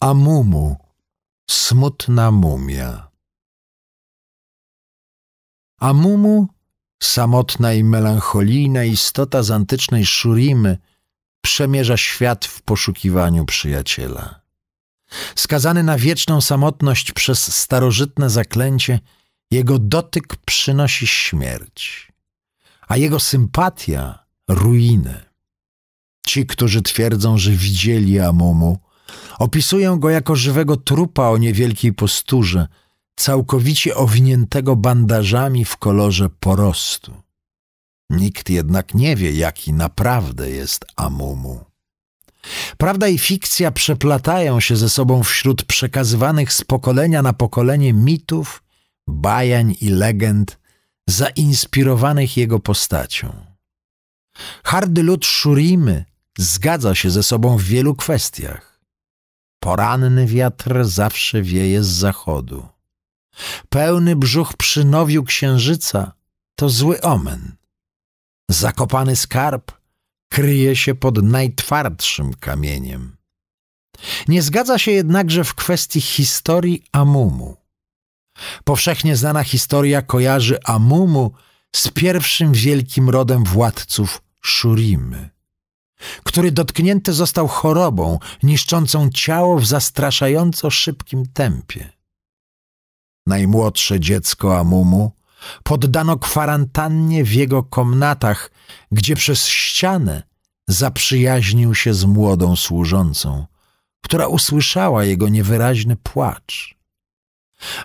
Amumu, smutna mumia. Amumu, samotna i melancholijna istota z antycznej Szurimy, przemierza świat w poszukiwaniu przyjaciela. Skazany na wieczną samotność przez starożytne zaklęcie, jego dotyk przynosi śmierć, a jego sympatia ruinę. Ci, którzy twierdzą, że widzieli Amumu, Opisuję go jako żywego trupa o niewielkiej posturze, całkowicie owiniętego bandażami w kolorze porostu. Nikt jednak nie wie, jaki naprawdę jest Amumu. Prawda i fikcja przeplatają się ze sobą wśród przekazywanych z pokolenia na pokolenie mitów, bajań i legend zainspirowanych jego postacią. Hardy lud Szurimy zgadza się ze sobą w wielu kwestiach. Poranny wiatr zawsze wieje z zachodu. Pełny brzuch przy nowiu księżyca to zły omen. Zakopany skarb kryje się pod najtwardszym kamieniem. Nie zgadza się jednakże w kwestii historii Amumu. Powszechnie znana historia kojarzy Amumu z pierwszym wielkim rodem władców Szurimy który dotknięty został chorobą niszczącą ciało w zastraszająco szybkim tempie. Najmłodsze dziecko Amumu poddano kwarantannie w jego komnatach, gdzie przez ścianę zaprzyjaźnił się z młodą służącą, która usłyszała jego niewyraźny płacz.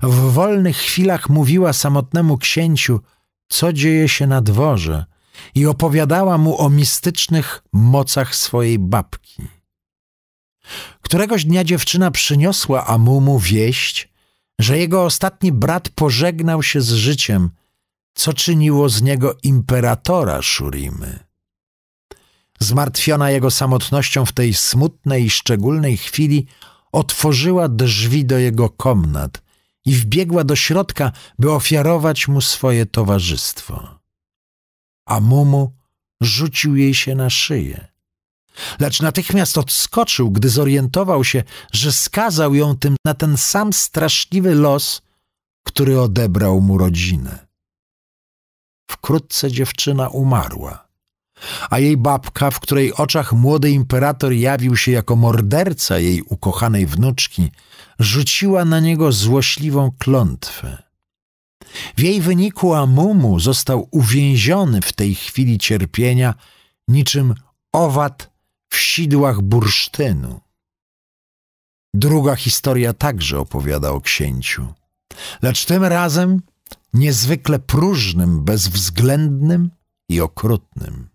W wolnych chwilach mówiła samotnemu księciu, co dzieje się na dworze, i opowiadała mu o mistycznych mocach swojej babki. Któregoś dnia dziewczyna przyniosła Amumu wieść, że jego ostatni brat pożegnał się z życiem, co czyniło z niego imperatora Szurimy. Zmartwiona jego samotnością w tej smutnej i szczególnej chwili, otworzyła drzwi do jego komnat i wbiegła do środka, by ofiarować mu swoje towarzystwo a Mumu rzucił jej się na szyję. Lecz natychmiast odskoczył, gdy zorientował się, że skazał ją tym na ten sam straszliwy los, który odebrał mu rodzinę. Wkrótce dziewczyna umarła, a jej babka, w której oczach młody imperator jawił się jako morderca jej ukochanej wnuczki, rzuciła na niego złośliwą klątwę. W jej wyniku Amumu został uwięziony w tej chwili cierpienia niczym owad w sidłach bursztynu. Druga historia także opowiada o księciu, lecz tym razem niezwykle próżnym, bezwzględnym i okrutnym.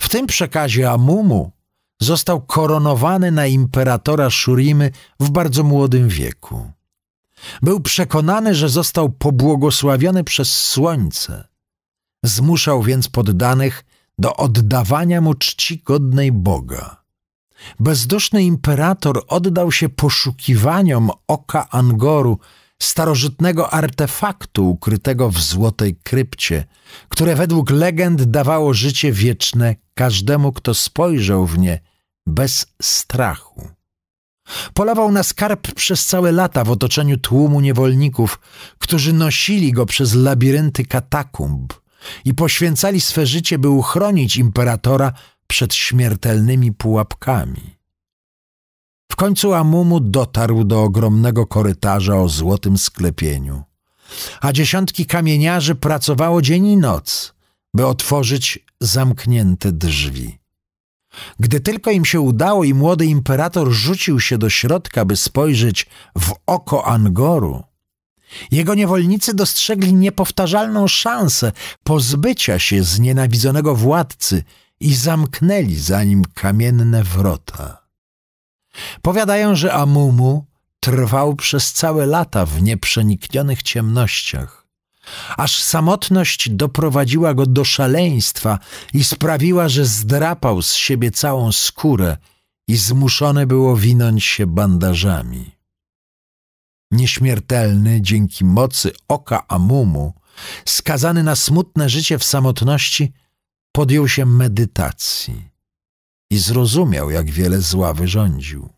W tym przekazie Amumu został koronowany na imperatora Shurimy w bardzo młodym wieku. Był przekonany, że został pobłogosławiony przez słońce. Zmuszał więc poddanych do oddawania mu czci godnej Boga. Bezduszny imperator oddał się poszukiwaniom oka Angoru, starożytnego artefaktu ukrytego w złotej krypcie, które według legend dawało życie wieczne każdemu, kto spojrzał w nie bez strachu. Polował na skarb przez całe lata w otoczeniu tłumu niewolników, którzy nosili go przez labirynty katakumb i poświęcali swe życie, by uchronić imperatora przed śmiertelnymi pułapkami. W końcu Amumu dotarł do ogromnego korytarza o złotym sklepieniu, a dziesiątki kamieniarzy pracowało dzień i noc, by otworzyć zamknięte drzwi. Gdy tylko im się udało i młody imperator rzucił się do środka, by spojrzeć w oko Angoru, jego niewolnicy dostrzegli niepowtarzalną szansę pozbycia się znienawidzonego władcy i zamknęli za nim kamienne wrota. Powiadają, że Amumu trwał przez całe lata w nieprzeniknionych ciemnościach aż samotność doprowadziła go do szaleństwa i sprawiła, że zdrapał z siebie całą skórę i zmuszone było winąć się bandażami. Nieśmiertelny dzięki mocy oka Amumu, skazany na smutne życie w samotności, podjął się medytacji i zrozumiał, jak wiele zła wyrządził.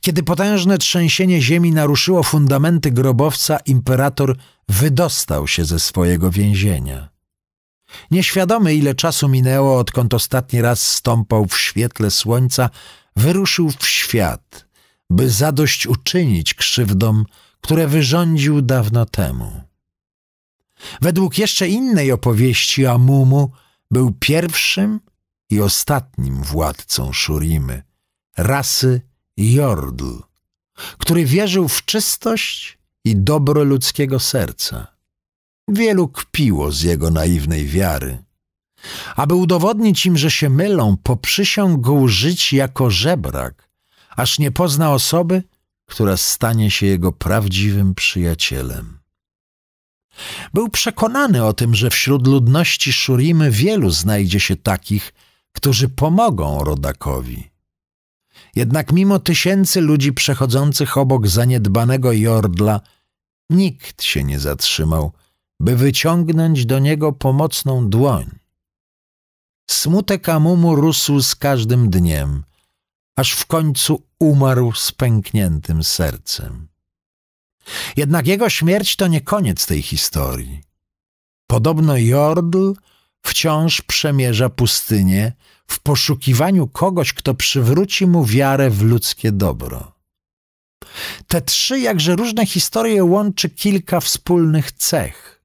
Kiedy potężne trzęsienie ziemi naruszyło fundamenty grobowca, imperator wydostał się ze swojego więzienia. Nieświadomy, ile czasu minęło, odkąd ostatni raz stąpał w świetle słońca, wyruszył w świat, by zadośćuczynić krzywdom, które wyrządził dawno temu. Według jeszcze innej opowieści Amumu był pierwszym i ostatnim władcą Szurimy, rasy Jordl, który wierzył w czystość i dobro ludzkiego serca. Wielu kpiło z jego naiwnej wiary. Aby udowodnić im, że się mylą, poprzysiągł żyć jako żebrak, aż nie pozna osoby, która stanie się jego prawdziwym przyjacielem. Był przekonany o tym, że wśród ludności Szurimy wielu znajdzie się takich, którzy pomogą rodakowi. Jednak mimo tysięcy ludzi przechodzących obok zaniedbanego jordla, nikt się nie zatrzymał, by wyciągnąć do niego pomocną dłoń. Smutek Amumu rósł z każdym dniem, aż w końcu umarł z pękniętym sercem. Jednak jego śmierć to nie koniec tej historii. Podobno Jordl wciąż przemierza pustynię w poszukiwaniu kogoś, kto przywróci mu wiarę w ludzkie dobro. Te trzy jakże różne historie łączy kilka wspólnych cech.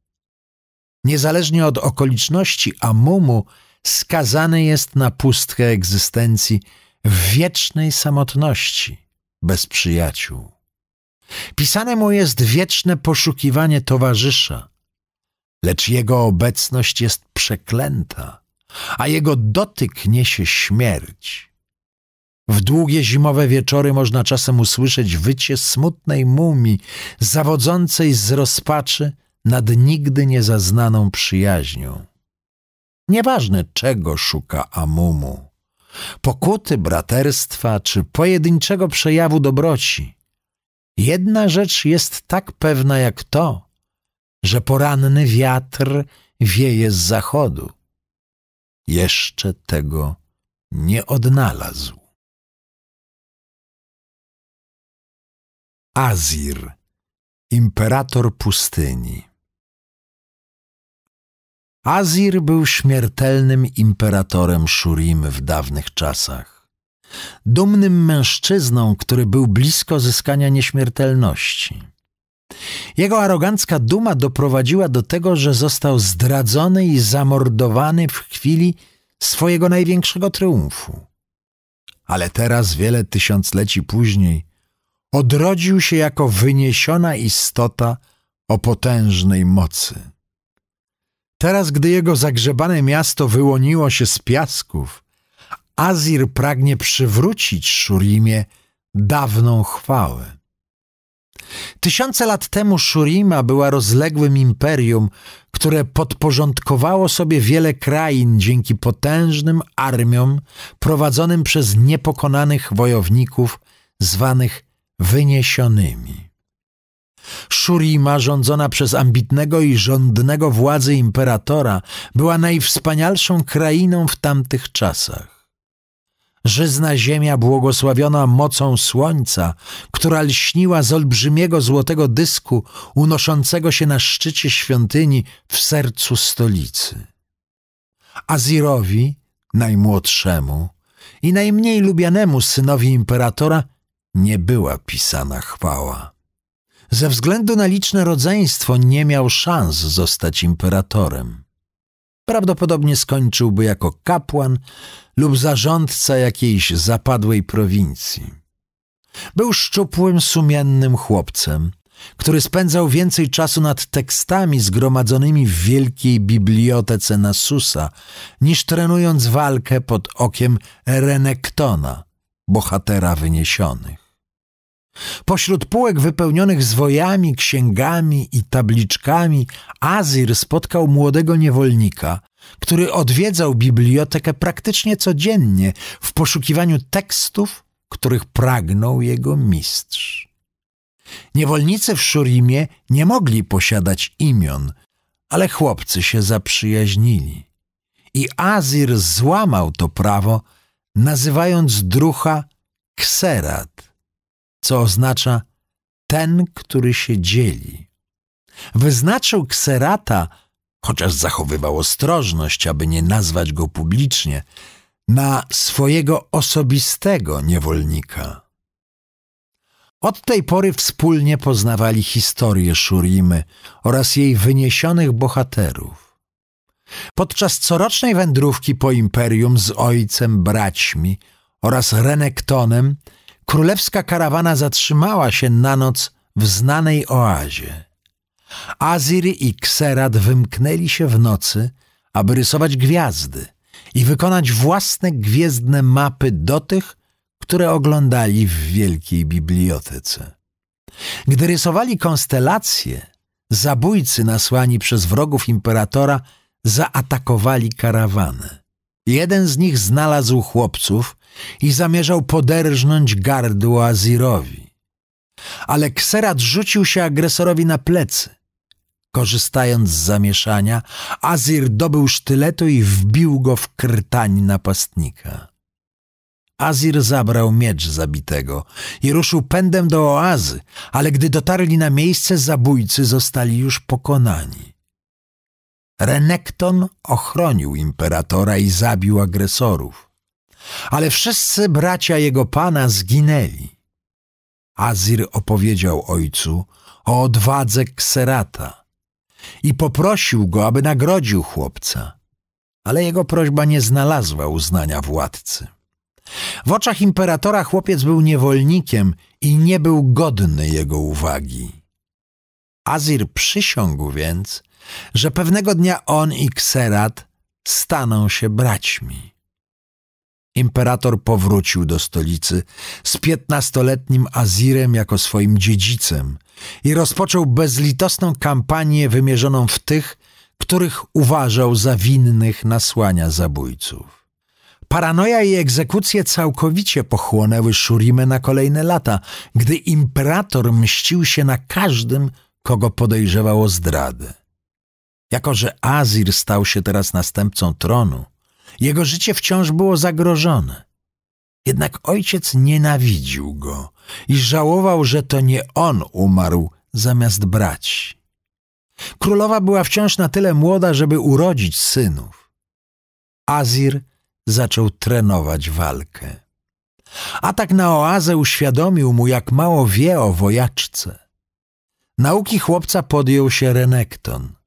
Niezależnie od okoliczności, Amumu skazany jest na pustkę egzystencji w wiecznej samotności, bez przyjaciół. Pisane mu jest wieczne poszukiwanie towarzysza, lecz jego obecność jest przeklęta, a jego dotyk niesie śmierć. W długie zimowe wieczory można czasem usłyszeć wycie smutnej mumii, zawodzącej z rozpaczy nad nigdy niezaznaną przyjaźnią. Nieważne, czego szuka Amumu pokuty, braterstwa czy pojedynczego przejawu dobroci. Jedna rzecz jest tak pewna jak to, że poranny wiatr wieje z zachodu. Jeszcze tego nie odnalazł. Azir, imperator pustyni. Azir był śmiertelnym imperatorem Shurim w dawnych czasach. Dumnym mężczyzną, który był blisko zyskania nieśmiertelności. Jego arogancka duma doprowadziła do tego, że został zdradzony i zamordowany w chwili swojego największego triumfu. Ale teraz, wiele tysiącleci później, odrodził się jako wyniesiona istota o potężnej mocy. Teraz, gdy jego zagrzebane miasto wyłoniło się z piasków, Azir pragnie przywrócić Szurimie dawną chwałę. Tysiące lat temu Szurima była rozległym imperium, które podporządkowało sobie wiele krain dzięki potężnym armiom prowadzonym przez niepokonanych wojowników zwanych wyniesionymi. Szurima, rządzona przez ambitnego i żądnego władzy imperatora, była najwspanialszą krainą w tamtych czasach. Żyzna ziemia błogosławiona mocą słońca, która lśniła z olbrzymiego złotego dysku unoszącego się na szczycie świątyni w sercu stolicy. Azirowi, najmłodszemu i najmniej lubianemu synowi imperatora, nie była pisana chwała. Ze względu na liczne rodzeństwo nie miał szans zostać imperatorem. Prawdopodobnie skończyłby jako kapłan lub zarządca jakiejś zapadłej prowincji. Był szczupłym, sumiennym chłopcem, który spędzał więcej czasu nad tekstami zgromadzonymi w wielkiej bibliotece Nasusa, niż trenując walkę pod okiem Renektona, bohatera wyniesionych. Pośród półek wypełnionych zwojami, księgami i tabliczkami Azir spotkał młodego niewolnika, który odwiedzał bibliotekę praktycznie codziennie w poszukiwaniu tekstów, których pragnął jego mistrz. Niewolnicy w Szurimie nie mogli posiadać imion, ale chłopcy się zaprzyjaźnili. I Azir złamał to prawo, nazywając drucha kserat – co oznacza ten, który się dzieli. Wyznaczył kserata, chociaż zachowywał ostrożność, aby nie nazwać go publicznie, na swojego osobistego niewolnika. Od tej pory wspólnie poznawali historię Szurimy oraz jej wyniesionych bohaterów. Podczas corocznej wędrówki po imperium z ojcem, braćmi oraz Renektonem królewska karawana zatrzymała się na noc w znanej oazie. Azir i Kserat wymknęli się w nocy, aby rysować gwiazdy i wykonać własne gwiezdne mapy do tych, które oglądali w wielkiej bibliotece. Gdy rysowali konstelacje, zabójcy nasłani przez wrogów imperatora zaatakowali karawanę. Jeden z nich znalazł chłopców i zamierzał poderżnąć gardło Azirowi. Ale Kserat rzucił się agresorowi na plecy. Korzystając z zamieszania, Azir dobył sztyletu i wbił go w krtań napastnika. Azir zabrał miecz zabitego i ruszył pędem do oazy, ale gdy dotarli na miejsce, zabójcy zostali już pokonani. Renekton ochronił imperatora i zabił agresorów. Ale wszyscy bracia jego pana zginęli. Azir opowiedział ojcu o odwadze Kserata i poprosił go, aby nagrodził chłopca. Ale jego prośba nie znalazła uznania władcy. W oczach imperatora chłopiec był niewolnikiem i nie był godny jego uwagi. Azir przysiągł więc, że pewnego dnia on i Kserat staną się braćmi. Imperator powrócił do stolicy z piętnastoletnim Azirem jako swoim dziedzicem i rozpoczął bezlitosną kampanię wymierzoną w tych, których uważał za winnych nasłania zabójców. Paranoja i egzekucje całkowicie pochłonęły Shurime na kolejne lata, gdy imperator mścił się na każdym, kogo podejrzewało zdrady. Jako, że Azir stał się teraz następcą tronu, jego życie wciąż było zagrożone. Jednak ojciec nienawidził go i żałował, że to nie on umarł zamiast braci. Królowa była wciąż na tyle młoda, żeby urodzić synów. Azir zaczął trenować walkę. Atak na oazę uświadomił mu, jak mało wie o wojaczce. Nauki chłopca podjął się Renekton –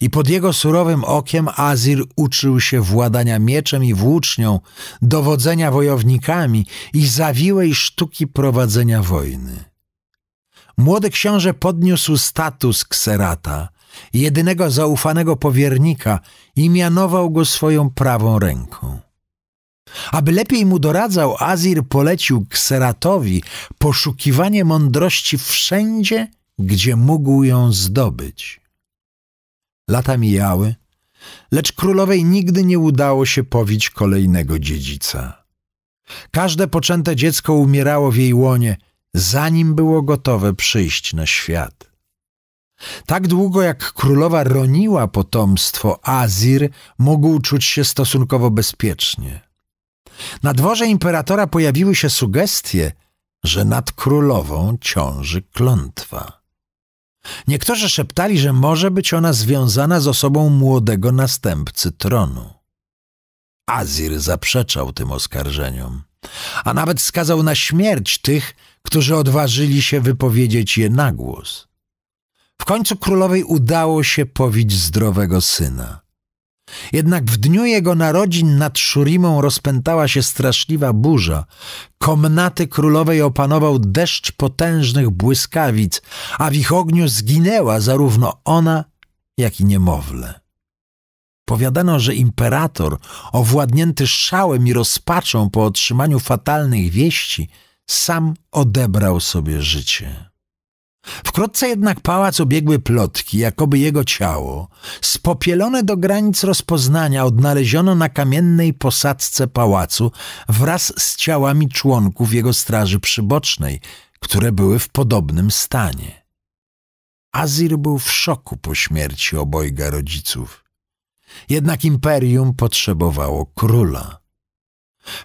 i pod jego surowym okiem Azir uczył się władania mieczem i włócznią, dowodzenia wojownikami i zawiłej sztuki prowadzenia wojny. Młody książę podniósł status kserata, jedynego zaufanego powiernika i mianował go swoją prawą ręką. Aby lepiej mu doradzał, Azir polecił kseratowi poszukiwanie mądrości wszędzie, gdzie mógł ją zdobyć. Lata mijały, lecz królowej nigdy nie udało się powić kolejnego dziedzica. Każde poczęte dziecko umierało w jej łonie, zanim było gotowe przyjść na świat. Tak długo jak królowa roniła potomstwo, Azir mógł czuć się stosunkowo bezpiecznie. Na dworze imperatora pojawiły się sugestie, że nad królową ciąży klątwa. Niektórzy szeptali, że może być ona związana z osobą młodego następcy tronu. Azir zaprzeczał tym oskarżeniom, a nawet skazał na śmierć tych, którzy odważyli się wypowiedzieć je na głos. W końcu królowej udało się powić zdrowego syna. Jednak w dniu jego narodzin nad Szurimą rozpętała się straszliwa burza. Komnaty królowej opanował deszcz potężnych błyskawic, a w ich ogniu zginęła zarówno ona, jak i niemowlę. Powiadano, że imperator, owładnięty szałem i rozpaczą po otrzymaniu fatalnych wieści, sam odebrał sobie życie. Wkrótce jednak pałac obiegły plotki, jakoby jego ciało, spopielone do granic rozpoznania, odnaleziono na kamiennej posadzce pałacu wraz z ciałami członków jego straży przybocznej, które były w podobnym stanie. Azir był w szoku po śmierci obojga rodziców. Jednak imperium potrzebowało króla.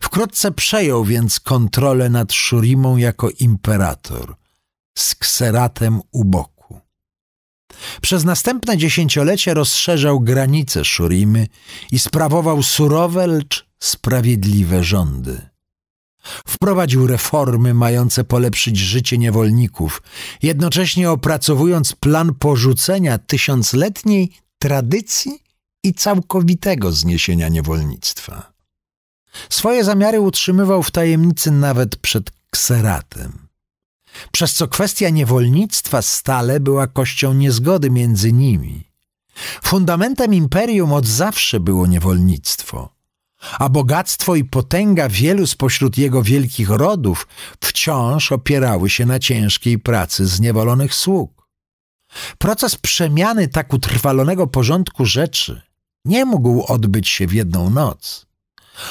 Wkrótce przejął więc kontrolę nad Szurimą jako imperator – z kseratem u boku. Przez następne dziesięciolecie rozszerzał granice Szurimy i sprawował surowe, lecz sprawiedliwe rządy. Wprowadził reformy mające polepszyć życie niewolników, jednocześnie opracowując plan porzucenia tysiącletniej tradycji i całkowitego zniesienia niewolnictwa. Swoje zamiary utrzymywał w tajemnicy nawet przed kseratem przez co kwestia niewolnictwa stale była kością niezgody między nimi. Fundamentem imperium od zawsze było niewolnictwo, a bogactwo i potęga wielu spośród jego wielkich rodów wciąż opierały się na ciężkiej pracy zniewolonych sług. Proces przemiany tak utrwalonego porządku rzeczy nie mógł odbyć się w jedną noc.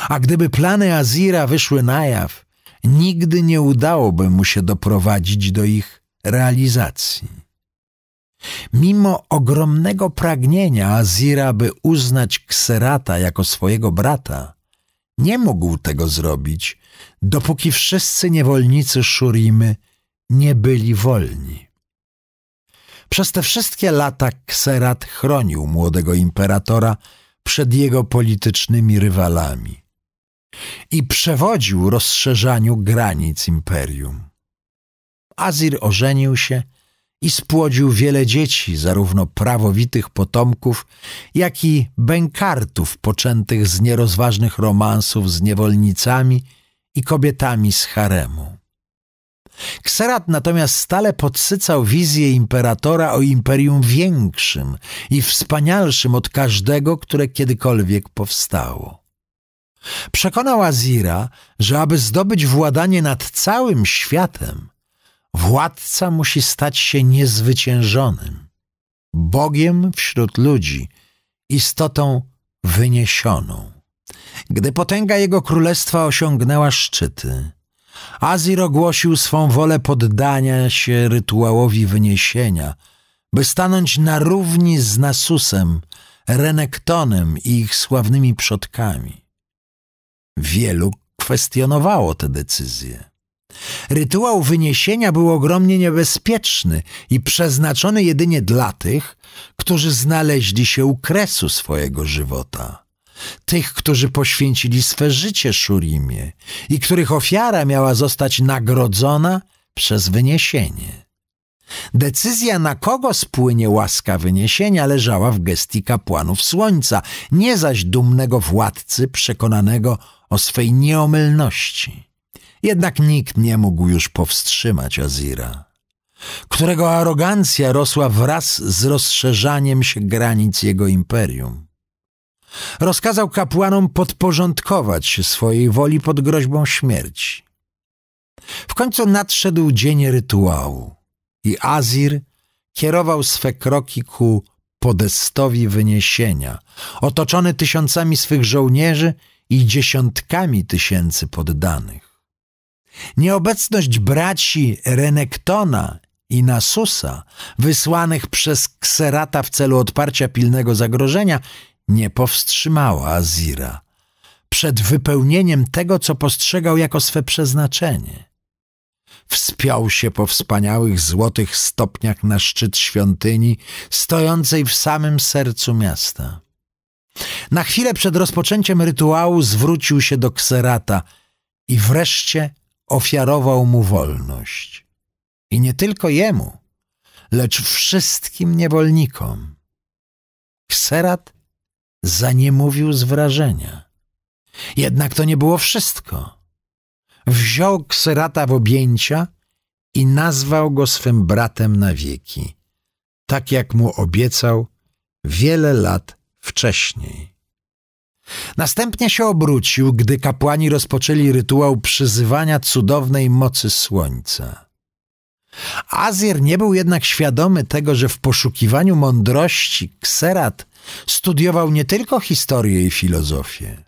A gdyby plany Azira wyszły na jaw, nigdy nie udałoby mu się doprowadzić do ich realizacji. Mimo ogromnego pragnienia Azira, by uznać Kserata jako swojego brata, nie mógł tego zrobić, dopóki wszyscy niewolnicy Szurimy nie byli wolni. Przez te wszystkie lata Kserat chronił młodego imperatora przed jego politycznymi rywalami i przewodził rozszerzaniu granic imperium. Azir ożenił się i spłodził wiele dzieci, zarówno prawowitych potomków, jak i bękartów poczętych z nierozważnych romansów z niewolnicami i kobietami z haremu. Kserat natomiast stale podsycał wizję imperatora o imperium większym i wspanialszym od każdego, które kiedykolwiek powstało. Przekonał Azira, że aby zdobyć władanie nad całym światem, władca musi stać się niezwyciężonym, Bogiem wśród ludzi, istotą wyniesioną. Gdy potęga jego królestwa osiągnęła szczyty, Azir ogłosił swą wolę poddania się rytuałowi wyniesienia, by stanąć na równi z Nasusem, Renektonem i ich sławnymi przodkami. Wielu kwestionowało te decyzje. Rytuał wyniesienia był ogromnie niebezpieczny i przeznaczony jedynie dla tych, którzy znaleźli się u kresu swojego żywota. Tych, którzy poświęcili swe życie Szurimie i których ofiara miała zostać nagrodzona przez wyniesienie. Decyzja, na kogo spłynie łaska wyniesienia, leżała w gestii kapłanów słońca, nie zaś dumnego władcy przekonanego o swej nieomylności. Jednak nikt nie mógł już powstrzymać Azira, którego arogancja rosła wraz z rozszerzaniem się granic jego imperium. Rozkazał kapłanom podporządkować się swojej woli pod groźbą śmierci. W końcu nadszedł dzień rytuału i Azir kierował swe kroki ku podestowi wyniesienia, otoczony tysiącami swych żołnierzy i dziesiątkami tysięcy poddanych. Nieobecność braci Renektona i Nasusa, wysłanych przez Kserata w celu odparcia pilnego zagrożenia, nie powstrzymała Azira przed wypełnieniem tego, co postrzegał jako swe przeznaczenie wspiął się po wspaniałych złotych stopniach na szczyt świątyni, stojącej w samym sercu miasta. Na chwilę przed rozpoczęciem rytuału zwrócił się do kserata i wreszcie ofiarował mu wolność. I nie tylko jemu, lecz wszystkim niewolnikom. Kserat zaniemówił z wrażenia. Jednak to nie było wszystko wziął kserata w objęcia i nazwał go swym bratem na wieki, tak jak mu obiecał wiele lat wcześniej. Następnie się obrócił, gdy kapłani rozpoczęli rytuał przyzywania cudownej mocy słońca. Azir nie był jednak świadomy tego, że w poszukiwaniu mądrości Kserat studiował nie tylko historię i filozofię.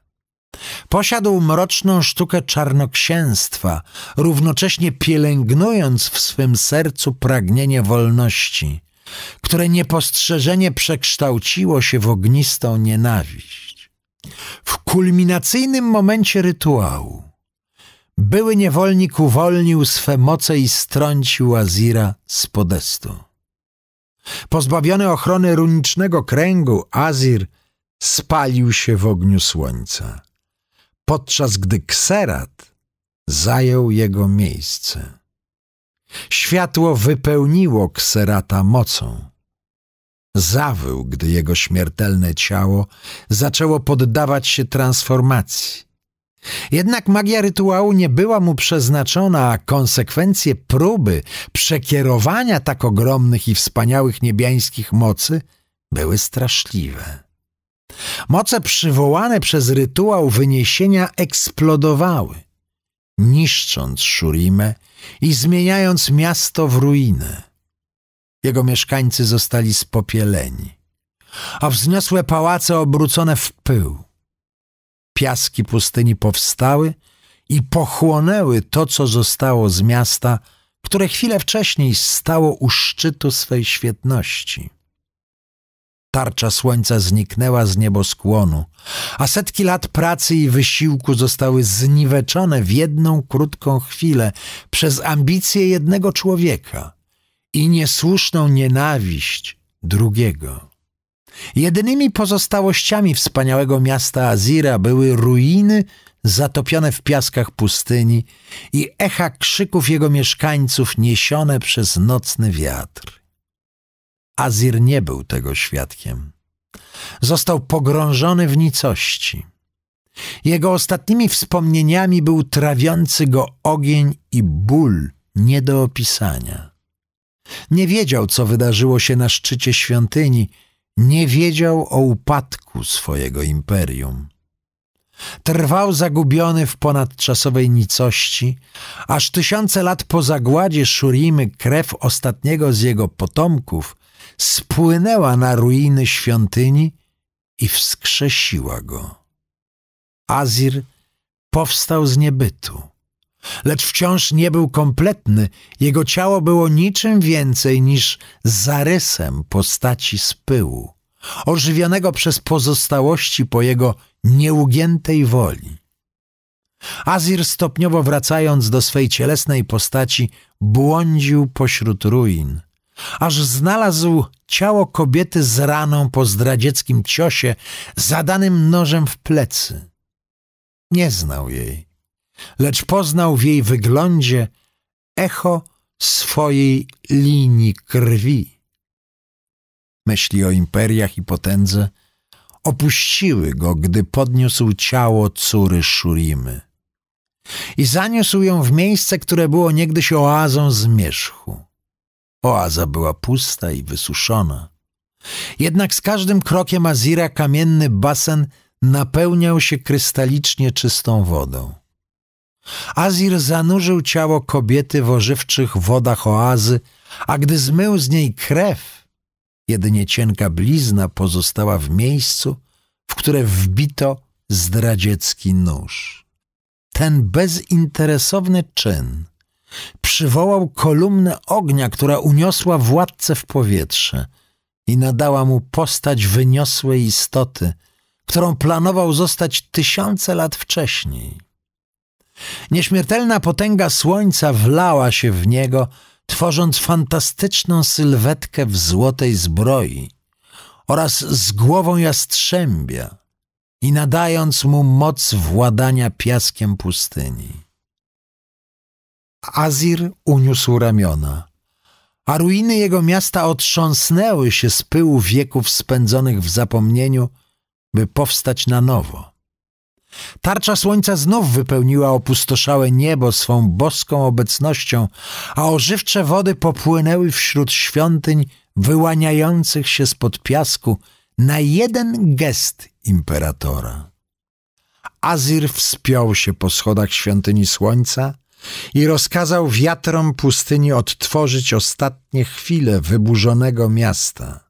Posiadł mroczną sztukę czarnoksięstwa, równocześnie pielęgnując w swym sercu pragnienie wolności, które niepostrzeżenie przekształciło się w ognistą nienawiść. W kulminacyjnym momencie rytuału były niewolnik uwolnił swe moce i strącił Azira z podestu. Pozbawiony ochrony runicznego kręgu, Azir spalił się w ogniu słońca podczas gdy kserat zajął jego miejsce. Światło wypełniło kserata mocą. Zawył, gdy jego śmiertelne ciało zaczęło poddawać się transformacji. Jednak magia rytuału nie była mu przeznaczona, a konsekwencje próby przekierowania tak ogromnych i wspaniałych niebiańskich mocy były straszliwe. Moce przywołane przez rytuał wyniesienia eksplodowały, niszcząc Szurimę i zmieniając miasto w ruinę. Jego mieszkańcy zostali spopieleni, a wzniosłe pałace obrócone w pył. Piaski pustyni powstały i pochłonęły to, co zostało z miasta, które chwilę wcześniej stało u szczytu swej świetności tarcza słońca zniknęła z nieboskłonu, a setki lat pracy i wysiłku zostały zniweczone w jedną krótką chwilę przez ambicje jednego człowieka i niesłuszną nienawiść drugiego. Jedynymi pozostałościami wspaniałego miasta Azira były ruiny zatopione w piaskach pustyni i echa krzyków jego mieszkańców niesione przez nocny wiatr. Azir nie był tego świadkiem. Został pogrążony w nicości. Jego ostatnimi wspomnieniami był trawiący go ogień i ból nie do opisania. Nie wiedział, co wydarzyło się na szczycie świątyni, nie wiedział o upadku swojego imperium. Trwał zagubiony w ponadczasowej nicości, aż tysiące lat po zagładzie Szurimy krew ostatniego z jego potomków spłynęła na ruiny świątyni i wskrzesiła go. Azir powstał z niebytu, lecz wciąż nie był kompletny, jego ciało było niczym więcej niż zarysem postaci z pyłu, ożywionego przez pozostałości po jego nieugiętej woli. Azir stopniowo wracając do swej cielesnej postaci błądził pośród ruin – aż znalazł ciało kobiety z raną po zdradzieckim ciosie, zadanym nożem w plecy. Nie znał jej, lecz poznał w jej wyglądzie echo swojej linii krwi. Myśli o imperiach i potędze opuściły go, gdy podniósł ciało córy Szurimy i zaniósł ją w miejsce, które było niegdyś oazą zmierzchu. Oaza była pusta i wysuszona. Jednak z każdym krokiem Azira kamienny basen napełniał się krystalicznie czystą wodą. Azir zanurzył ciało kobiety w ożywczych wodach oazy, a gdy zmył z niej krew, jedynie cienka blizna pozostała w miejscu, w które wbito zdradziecki nóż. Ten bezinteresowny czyn przywołał kolumnę ognia, która uniosła władcę w powietrze i nadała mu postać wyniosłej istoty, którą planował zostać tysiące lat wcześniej. Nieśmiertelna potęga słońca wlała się w niego, tworząc fantastyczną sylwetkę w złotej zbroi oraz z głową jastrzębia i nadając mu moc władania piaskiem pustyni. Azir uniósł ramiona, a ruiny jego miasta otrząsnęły się z pyłu wieków spędzonych w zapomnieniu, by powstać na nowo. Tarcza słońca znów wypełniła opustoszałe niebo swą boską obecnością, a ożywcze wody popłynęły wśród świątyń wyłaniających się spod piasku na jeden gest imperatora. Azir wspiął się po schodach świątyni słońca i rozkazał wiatrom pustyni odtworzyć ostatnie chwile wyburzonego miasta.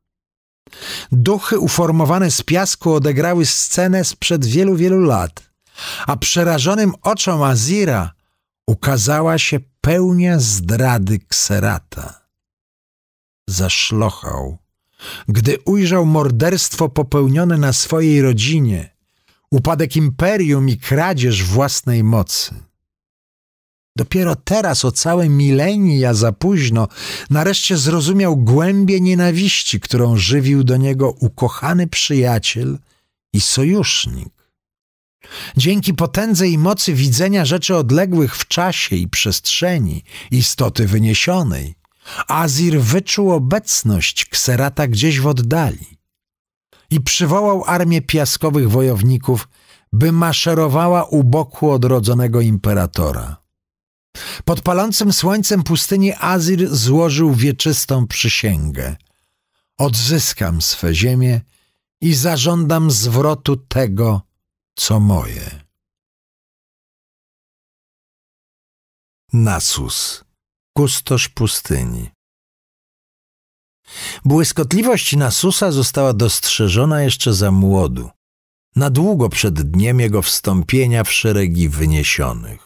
Duchy uformowane z piasku odegrały scenę sprzed wielu, wielu lat, a przerażonym oczom Azira ukazała się pełnia zdrady kserata. Zaszlochał, gdy ujrzał morderstwo popełnione na swojej rodzinie, upadek imperium i kradzież własnej mocy. Dopiero teraz, o całe milenia za późno, nareszcie zrozumiał głębię nienawiści, którą żywił do niego ukochany przyjaciel i sojusznik. Dzięki potędze i mocy widzenia rzeczy odległych w czasie i przestrzeni, istoty wyniesionej, Azir wyczuł obecność kserata gdzieś w oddali i przywołał armię piaskowych wojowników, by maszerowała u boku odrodzonego imperatora. Pod palącym słońcem pustyni Azir złożył wieczystą przysięgę. Odzyskam swe ziemię i zażądam zwrotu tego, co moje. Nasus, kustosz pustyni. Błyskotliwość Nasusa została dostrzeżona jeszcze za młodu, na długo przed dniem jego wstąpienia w szeregi wyniesionych.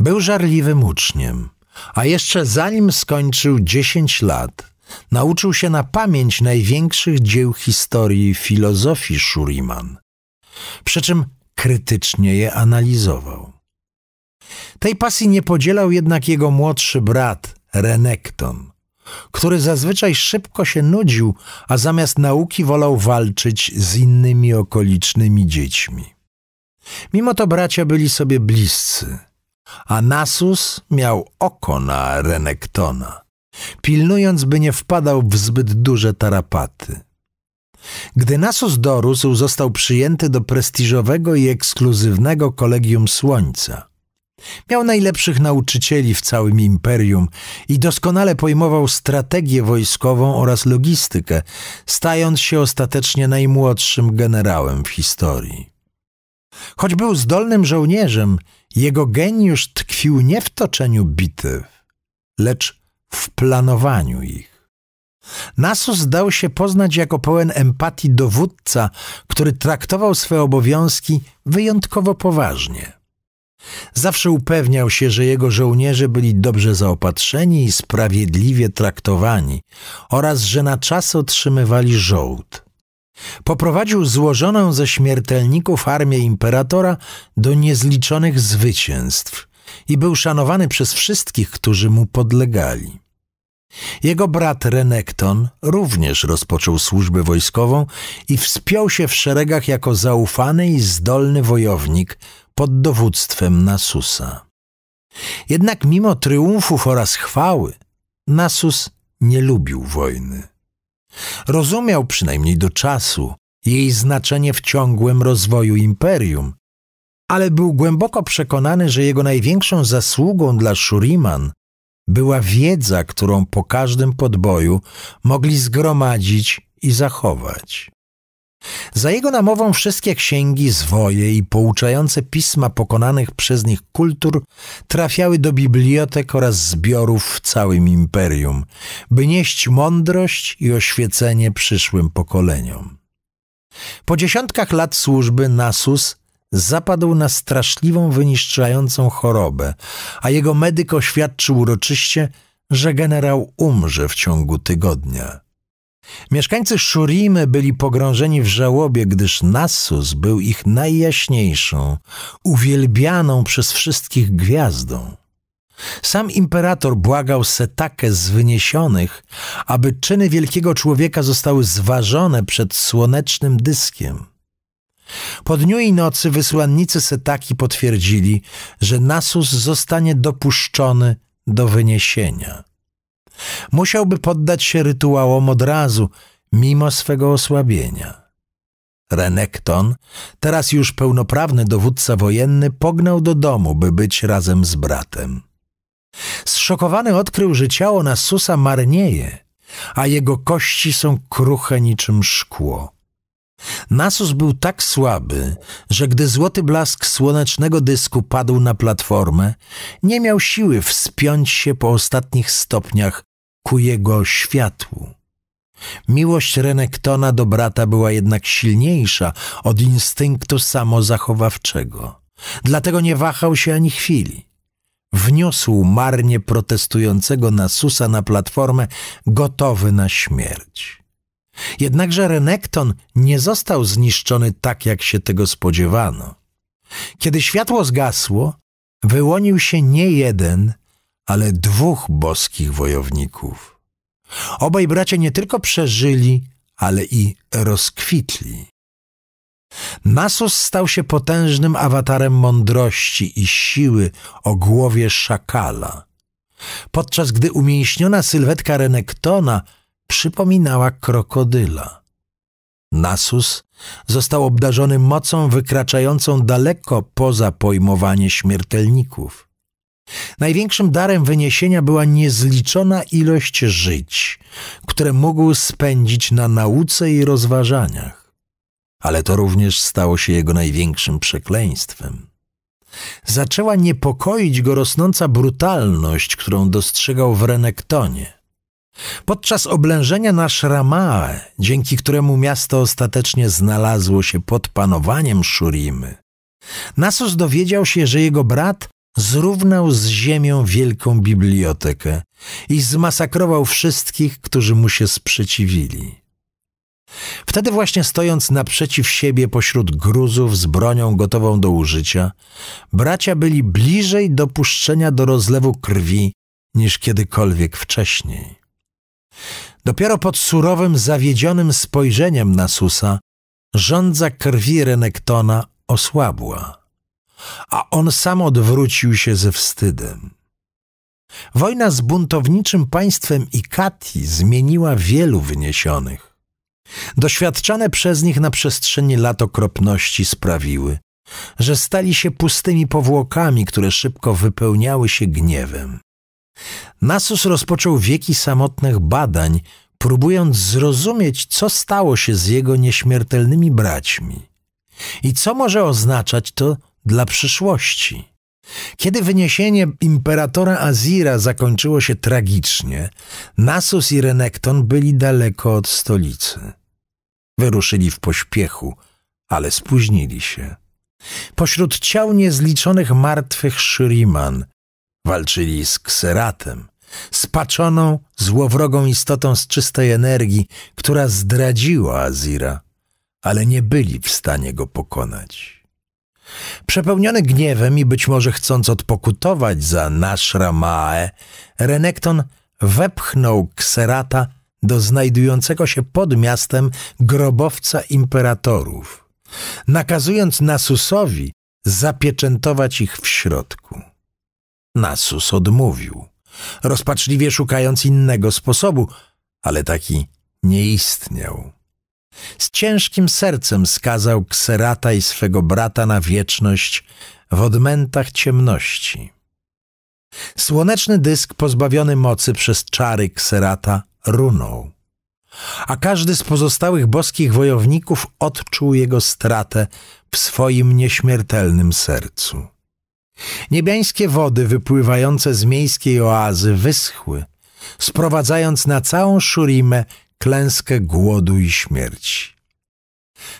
Był żarliwym uczniem, a jeszcze zanim skończył 10 lat, nauczył się na pamięć największych dzieł historii filozofii Szuriman, przy czym krytycznie je analizował. Tej pasji nie podzielał jednak jego młodszy brat, Renekton, który zazwyczaj szybko się nudził, a zamiast nauki wolał walczyć z innymi okolicznymi dziećmi. Mimo to bracia byli sobie bliscy – a Nasus miał oko na Renektona, pilnując, by nie wpadał w zbyt duże tarapaty. Gdy Nasus dorósł, został przyjęty do prestiżowego i ekskluzywnego Kolegium Słońca. Miał najlepszych nauczycieli w całym imperium i doskonale pojmował strategię wojskową oraz logistykę, stając się ostatecznie najmłodszym generałem w historii. Choć był zdolnym żołnierzem jego geniusz tkwił nie w toczeniu bitew, lecz w planowaniu ich. Nasus dał się poznać jako pełen empatii dowódca, który traktował swe obowiązki wyjątkowo poważnie. Zawsze upewniał się, że jego żołnierze byli dobrze zaopatrzeni i sprawiedliwie traktowani oraz że na czas otrzymywali żołd. Poprowadził złożoną ze śmiertelników armię imperatora do niezliczonych zwycięstw i był szanowany przez wszystkich, którzy mu podlegali. Jego brat Renekton również rozpoczął służbę wojskową i wspiął się w szeregach jako zaufany i zdolny wojownik pod dowództwem Nasusa. Jednak mimo triumfów oraz chwały, Nasus nie lubił wojny. Rozumiał przynajmniej do czasu jej znaczenie w ciągłym rozwoju imperium, ale był głęboko przekonany, że jego największą zasługą dla Shuriman była wiedza, którą po każdym podboju mogli zgromadzić i zachować. Za jego namową wszystkie księgi, zwoje i pouczające pisma pokonanych przez nich kultur trafiały do bibliotek oraz zbiorów w całym imperium, by nieść mądrość i oświecenie przyszłym pokoleniom. Po dziesiątkach lat służby Nasus zapadł na straszliwą, wyniszczającą chorobę, a jego medyk oświadczył uroczyście, że generał umrze w ciągu tygodnia. Mieszkańcy Szurimy byli pogrążeni w żałobie, gdyż Nassus był ich najjaśniejszą, uwielbianą przez wszystkich gwiazdą. Sam imperator błagał Setakę z wyniesionych, aby czyny wielkiego człowieka zostały zważone przed słonecznym dyskiem. Po dniu i nocy wysłannicy Setaki potwierdzili, że Nasus zostanie dopuszczony do wyniesienia. Musiałby poddać się rytuałom od razu, mimo swego osłabienia. Renekton, teraz już pełnoprawny dowódca wojenny, pognał do domu, by być razem z bratem. Zszokowany odkrył, że ciało Nasusa marnieje, a jego kości są kruche niczym szkło. Nasus był tak słaby, że gdy złoty blask słonecznego dysku padł na platformę, nie miał siły wspiąć się po ostatnich stopniach ku jego światłu. Miłość Renektona do brata była jednak silniejsza od instynktu samozachowawczego. Dlatego nie wahał się ani chwili. Wniósł marnie protestującego Nasusa na platformę, gotowy na śmierć. Jednakże Renekton nie został zniszczony tak, jak się tego spodziewano. Kiedy światło zgasło, wyłonił się nie jeden, ale dwóch boskich wojowników. Obaj bracia nie tylko przeżyli, ale i rozkwitli. Nasus stał się potężnym awatarem mądrości i siły o głowie szakala, podczas gdy umięśniona sylwetka Renektona – przypominała krokodyla. Nasus został obdarzony mocą wykraczającą daleko poza pojmowanie śmiertelników. Największym darem wyniesienia była niezliczona ilość żyć, które mógł spędzić na nauce i rozważaniach. Ale to również stało się jego największym przekleństwem. Zaczęła niepokoić go rosnąca brutalność, którą dostrzegał w Renektonie. Podczas oblężenia na Szramae, dzięki któremu miasto ostatecznie znalazło się pod panowaniem Szurimy, Nasos dowiedział się, że jego brat zrównał z ziemią wielką bibliotekę i zmasakrował wszystkich, którzy mu się sprzeciwili. Wtedy właśnie stojąc naprzeciw siebie pośród gruzów z bronią gotową do użycia, bracia byli bliżej dopuszczenia do rozlewu krwi niż kiedykolwiek wcześniej. Dopiero pod surowym, zawiedzionym spojrzeniem Nasusa rządza krwi Renektona osłabła, a on sam odwrócił się ze wstydem. Wojna z buntowniczym państwem i Kati zmieniła wielu wyniesionych. Doświadczane przez nich na przestrzeni lat okropności sprawiły, że stali się pustymi powłokami, które szybko wypełniały się gniewem. Nasus rozpoczął wieki samotnych badań, próbując zrozumieć, co stało się z jego nieśmiertelnymi braćmi i co może oznaczać to dla przyszłości. Kiedy wyniesienie imperatora Azira zakończyło się tragicznie, Nasus i Renekton byli daleko od stolicy. Wyruszyli w pośpiechu, ale spóźnili się. Pośród ciał niezliczonych martwych Shuriman. Walczyli z kseratem, spaczoną, złowrogą istotą z czystej energii, która zdradziła Azira, ale nie byli w stanie go pokonać. Przepełniony gniewem i być może chcąc odpokutować za nasz Mae, Renekton wepchnął kserata do znajdującego się pod miastem grobowca imperatorów, nakazując Nasusowi zapieczętować ich w środku. Nasus odmówił, rozpaczliwie szukając innego sposobu, ale taki nie istniał. Z ciężkim sercem skazał kserata i swego brata na wieczność w odmętach ciemności. Słoneczny dysk pozbawiony mocy przez czary kserata runął, a każdy z pozostałych boskich wojowników odczuł jego stratę w swoim nieśmiertelnym sercu. Niebiańskie wody wypływające z miejskiej oazy wyschły, sprowadzając na całą Szurimę klęskę głodu i śmierci.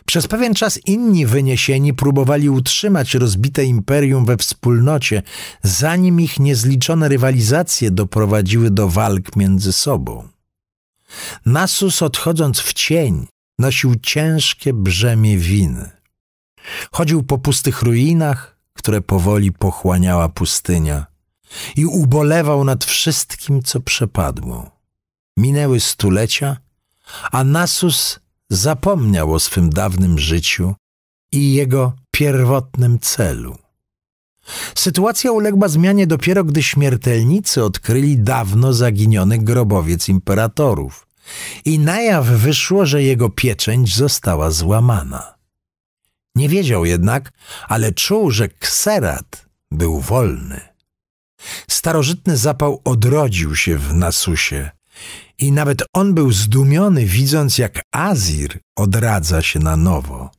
Przez pewien czas inni wyniesieni próbowali utrzymać rozbite imperium we wspólnocie, zanim ich niezliczone rywalizacje doprowadziły do walk między sobą. Nasus odchodząc w cień nosił ciężkie brzemię winy. Chodził po pustych ruinach, które powoli pochłaniała pustynia, i ubolewał nad wszystkim, co przepadło. Minęły stulecia, a Nasus zapomniał o swym dawnym życiu i jego pierwotnym celu. Sytuacja uległa zmianie dopiero, gdy śmiertelnicy odkryli dawno zaginiony grobowiec imperatorów i na jaw wyszło, że jego pieczęć została złamana. Nie wiedział jednak, ale czuł, że kserat był wolny. Starożytny zapał odrodził się w Nasusie i nawet on był zdumiony, widząc jak Azir odradza się na nowo,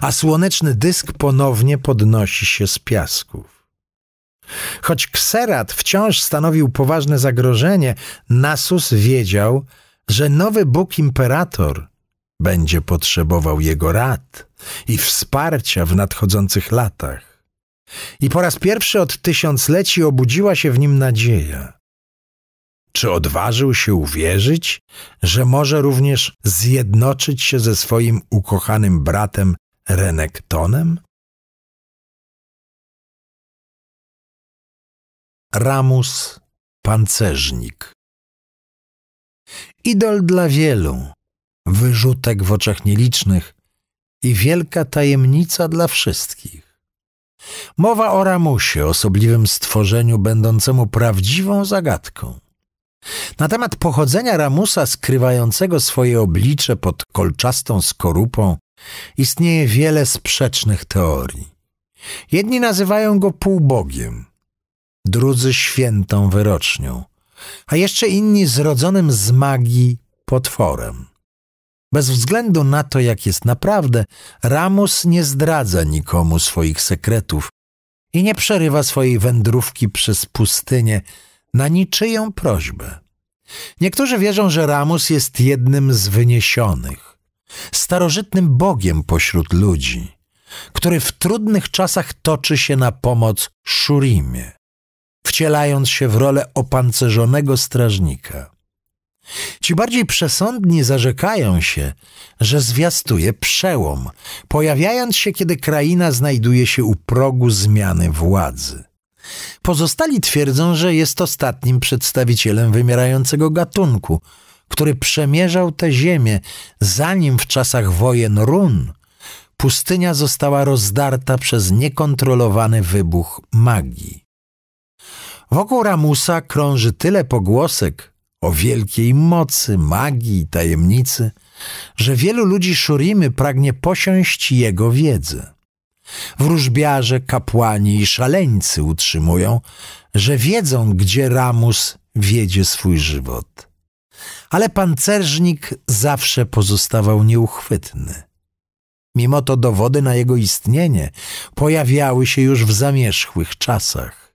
a słoneczny dysk ponownie podnosi się z piasków. Choć kserat wciąż stanowił poważne zagrożenie, Nasus wiedział, że nowy Bóg imperator będzie potrzebował jego rad i wsparcia w nadchodzących latach. I po raz pierwszy od tysiącleci obudziła się w nim nadzieja. Czy odważył się uwierzyć, że może również zjednoczyć się ze swoim ukochanym bratem Renektonem? Ramus Pancerznik Idol dla wielu, wyrzutek w oczach nielicznych i wielka tajemnica dla wszystkich. Mowa o Ramusie, osobliwym stworzeniu będącemu prawdziwą zagadką. Na temat pochodzenia Ramusa skrywającego swoje oblicze pod kolczastą skorupą istnieje wiele sprzecznych teorii. Jedni nazywają go półbogiem, drudzy świętą wyrocznią, a jeszcze inni zrodzonym z magii potworem. Bez względu na to, jak jest naprawdę, Ramos nie zdradza nikomu swoich sekretów i nie przerywa swojej wędrówki przez pustynię na niczyją prośbę. Niektórzy wierzą, że Ramos jest jednym z wyniesionych, starożytnym bogiem pośród ludzi, który w trudnych czasach toczy się na pomoc Szurimie, wcielając się w rolę opancerzonego strażnika. Ci bardziej przesądni zarzekają się, że zwiastuje przełom, pojawiając się, kiedy kraina znajduje się u progu zmiany władzy. Pozostali twierdzą, że jest ostatnim przedstawicielem wymierającego gatunku, który przemierzał tę ziemię, zanim w czasach wojen run pustynia została rozdarta przez niekontrolowany wybuch magii. Wokół Ramusa krąży tyle pogłosek, o wielkiej mocy, magii, tajemnicy, że wielu ludzi Szurimy pragnie posiąść jego wiedzę. Wróżbiarze, kapłani i szaleńcy utrzymują, że wiedzą, gdzie Ramus wiedzie swój żywot. Ale pancerznik zawsze pozostawał nieuchwytny. Mimo to dowody na jego istnienie pojawiały się już w zamierzchłych czasach.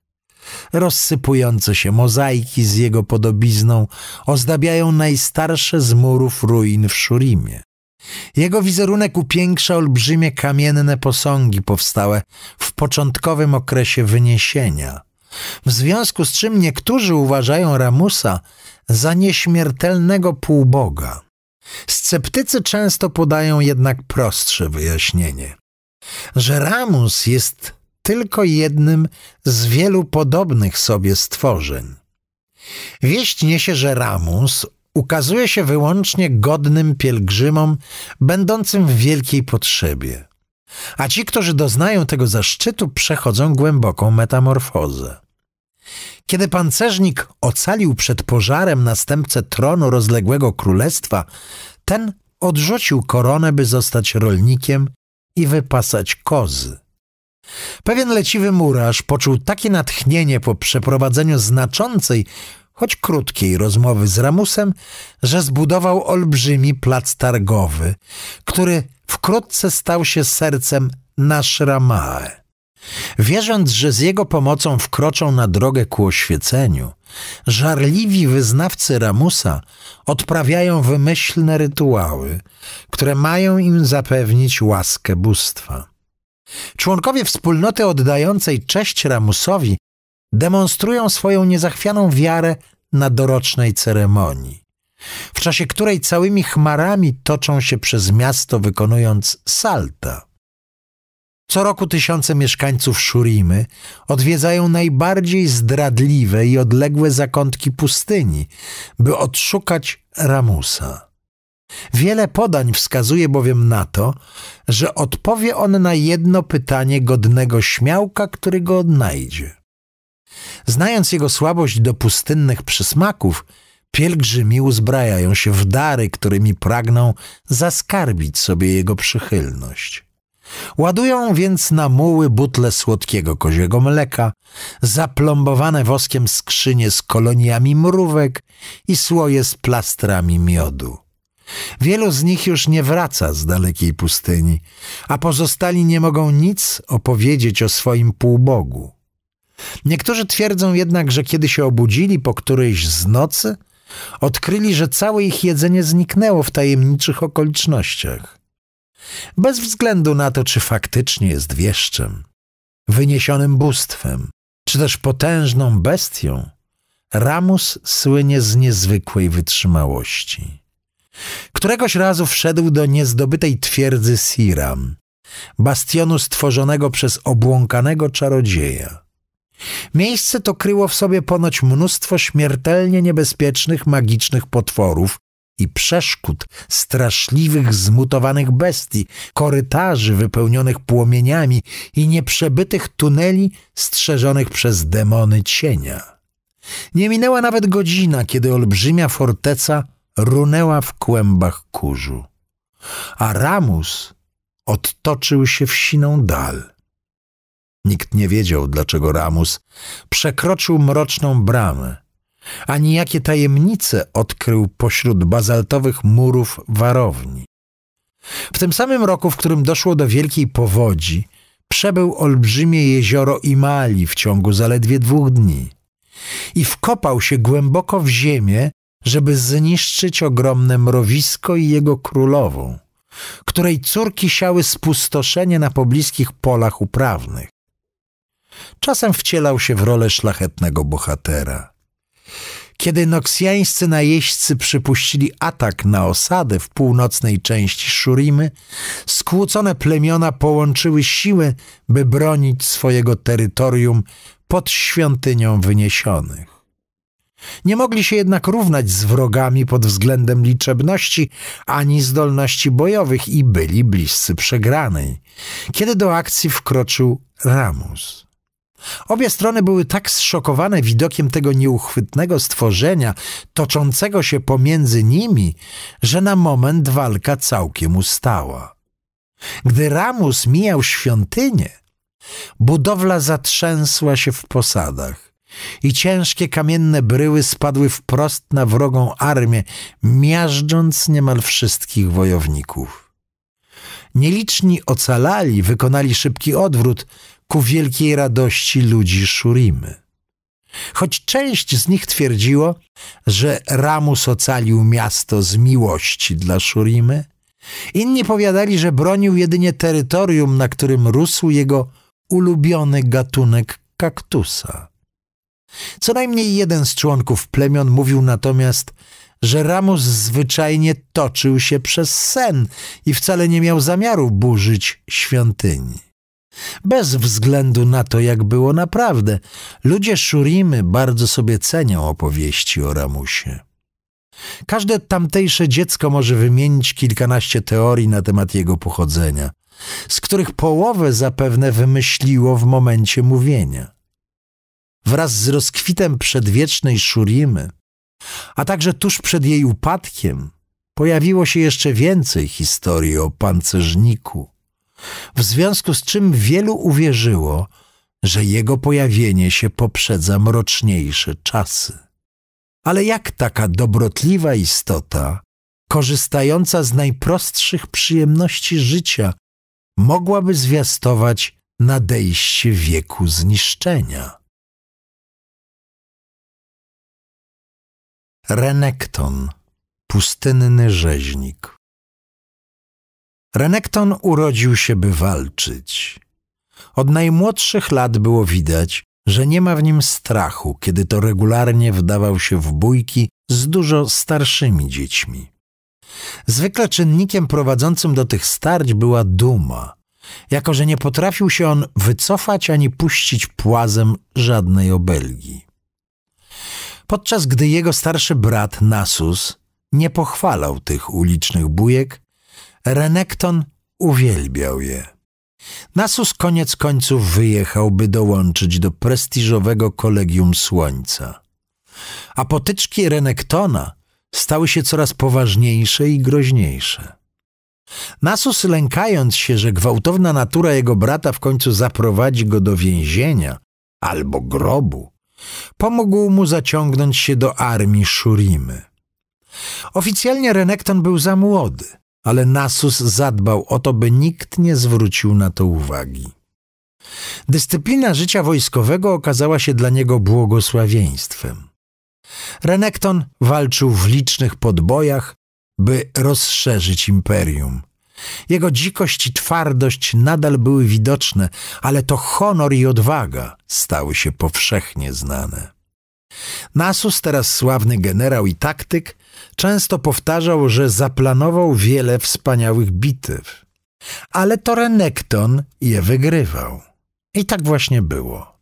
Rozsypujące się mozaiki z jego podobizną ozdabiają najstarsze z murów ruin w Szurimie. Jego wizerunek upiększa olbrzymie kamienne posągi powstałe w początkowym okresie wyniesienia, w związku z czym niektórzy uważają Ramusa za nieśmiertelnego półboga. Sceptycy często podają jednak prostsze wyjaśnienie, że Ramus jest tylko jednym z wielu podobnych sobie stworzeń. Wieść niesie, że Ramus ukazuje się wyłącznie godnym pielgrzymom, będącym w wielkiej potrzebie. A ci, którzy doznają tego zaszczytu, przechodzą głęboką metamorfozę. Kiedy pancernik ocalił przed pożarem następcę tronu rozległego królestwa, ten odrzucił koronę, by zostać rolnikiem i wypasać kozy. Pewien leciwy murarz poczuł takie natchnienie po przeprowadzeniu znaczącej, choć krótkiej rozmowy z Ramusem, że zbudował olbrzymi plac targowy, który wkrótce stał się sercem Ramae. Wierząc, że z jego pomocą wkroczą na drogę ku oświeceniu, żarliwi wyznawcy Ramusa odprawiają wymyślne rytuały, które mają im zapewnić łaskę bóstwa. Członkowie wspólnoty oddającej cześć Ramusowi demonstrują swoją niezachwianą wiarę na dorocznej ceremonii, w czasie której całymi chmarami toczą się przez miasto, wykonując salta. Co roku tysiące mieszkańców Szurimy odwiedzają najbardziej zdradliwe i odległe zakątki pustyni, by odszukać Ramusa. Wiele podań wskazuje bowiem na to, że odpowie on na jedno pytanie godnego śmiałka, który go odnajdzie. Znając jego słabość do pustynnych przysmaków, pielgrzymi uzbrajają się w dary, którymi pragną zaskarbić sobie jego przychylność. Ładują więc na muły butle słodkiego koziego mleka, zaplombowane woskiem skrzynie z koloniami mrówek i słoje z plastrami miodu. Wielu z nich już nie wraca z dalekiej pustyni, a pozostali nie mogą nic opowiedzieć o swoim półbogu. Niektórzy twierdzą jednak, że kiedy się obudzili po którejś z nocy, odkryli, że całe ich jedzenie zniknęło w tajemniczych okolicznościach. Bez względu na to, czy faktycznie jest wieszczem, wyniesionym bóstwem, czy też potężną bestią, Ramus słynie z niezwykłej wytrzymałości. Któregoś razu wszedł do niezdobytej twierdzy Siram, bastionu stworzonego przez obłąkanego czarodzieja. Miejsce to kryło w sobie ponoć mnóstwo śmiertelnie niebezpiecznych magicznych potworów i przeszkód, straszliwych, zmutowanych bestii, korytarzy wypełnionych płomieniami i nieprzebytych tuneli strzeżonych przez demony cienia. Nie minęła nawet godzina, kiedy olbrzymia forteca runęła w kłębach kurzu, a Ramus odtoczył się w siną dal. Nikt nie wiedział, dlaczego Ramus przekroczył mroczną bramę, ani jakie tajemnice odkrył pośród bazaltowych murów warowni. W tym samym roku, w którym doszło do wielkiej powodzi, przebył olbrzymie jezioro Imali w ciągu zaledwie dwóch dni i wkopał się głęboko w ziemię żeby zniszczyć ogromne mrowisko i jego królową, której córki siały spustoszenie na pobliskich polach uprawnych. Czasem wcielał się w rolę szlachetnego bohatera. Kiedy noksjańscy najeźdźcy przypuścili atak na osadę w północnej części Szurimy, skłócone plemiona połączyły siły, by bronić swojego terytorium pod świątynią wyniesionych. Nie mogli się jednak równać z wrogami pod względem liczebności ani zdolności bojowych i byli bliscy przegranej, kiedy do akcji wkroczył Ramus. Obie strony były tak zszokowane widokiem tego nieuchwytnego stworzenia toczącego się pomiędzy nimi, że na moment walka całkiem ustała. Gdy Ramus mijał świątynię, budowla zatrzęsła się w posadach i ciężkie kamienne bryły spadły wprost na wrogą armię, miażdżąc niemal wszystkich wojowników. Nieliczni ocalali wykonali szybki odwrót ku wielkiej radości ludzi Szurimy. Choć część z nich twierdziło, że Ramus ocalił miasto z miłości dla Szurimy, inni powiadali, że bronił jedynie terytorium, na którym rósł jego ulubiony gatunek kaktusa. Co najmniej jeden z członków plemion mówił natomiast, że Ramus zwyczajnie toczył się przez sen i wcale nie miał zamiaru burzyć świątyni. Bez względu na to, jak było naprawdę, ludzie Szurimy bardzo sobie cenią opowieści o Ramusie. Każde tamtejsze dziecko może wymienić kilkanaście teorii na temat jego pochodzenia, z których połowę zapewne wymyśliło w momencie mówienia wraz z rozkwitem przedwiecznej Szurimy, a także tuż przed jej upadkiem, pojawiło się jeszcze więcej historii o pancerzniku, w związku z czym wielu uwierzyło, że jego pojawienie się poprzedza mroczniejsze czasy. Ale jak taka dobrotliwa istota, korzystająca z najprostszych przyjemności życia, mogłaby zwiastować nadejście wieku zniszczenia? Renekton, pustynny rzeźnik. Renekton urodził się, by walczyć. Od najmłodszych lat było widać, że nie ma w nim strachu, kiedy to regularnie wdawał się w bójki z dużo starszymi dziećmi. Zwykle czynnikiem prowadzącym do tych starć była duma, jako że nie potrafił się on wycofać ani puścić płazem żadnej obelgi podczas gdy jego starszy brat Nasus nie pochwalał tych ulicznych bujek, Renekton uwielbiał je. Nasus koniec końców wyjechał, by dołączyć do prestiżowego kolegium Słońca. A potyczki Renektona stały się coraz poważniejsze i groźniejsze. Nasus, lękając się, że gwałtowna natura jego brata w końcu zaprowadzi go do więzienia albo grobu, Pomógł mu zaciągnąć się do armii Szurimy. Oficjalnie Renekton był za młody, ale Nasus zadbał o to, by nikt nie zwrócił na to uwagi. Dyscyplina życia wojskowego okazała się dla niego błogosławieństwem. Renekton walczył w licznych podbojach, by rozszerzyć imperium – jego dzikość i twardość nadal były widoczne, ale to honor i odwaga stały się powszechnie znane. Nasus, teraz sławny generał i taktyk, często powtarzał, że zaplanował wiele wspaniałych bitew. Ale to Renekton je wygrywał. I tak właśnie było.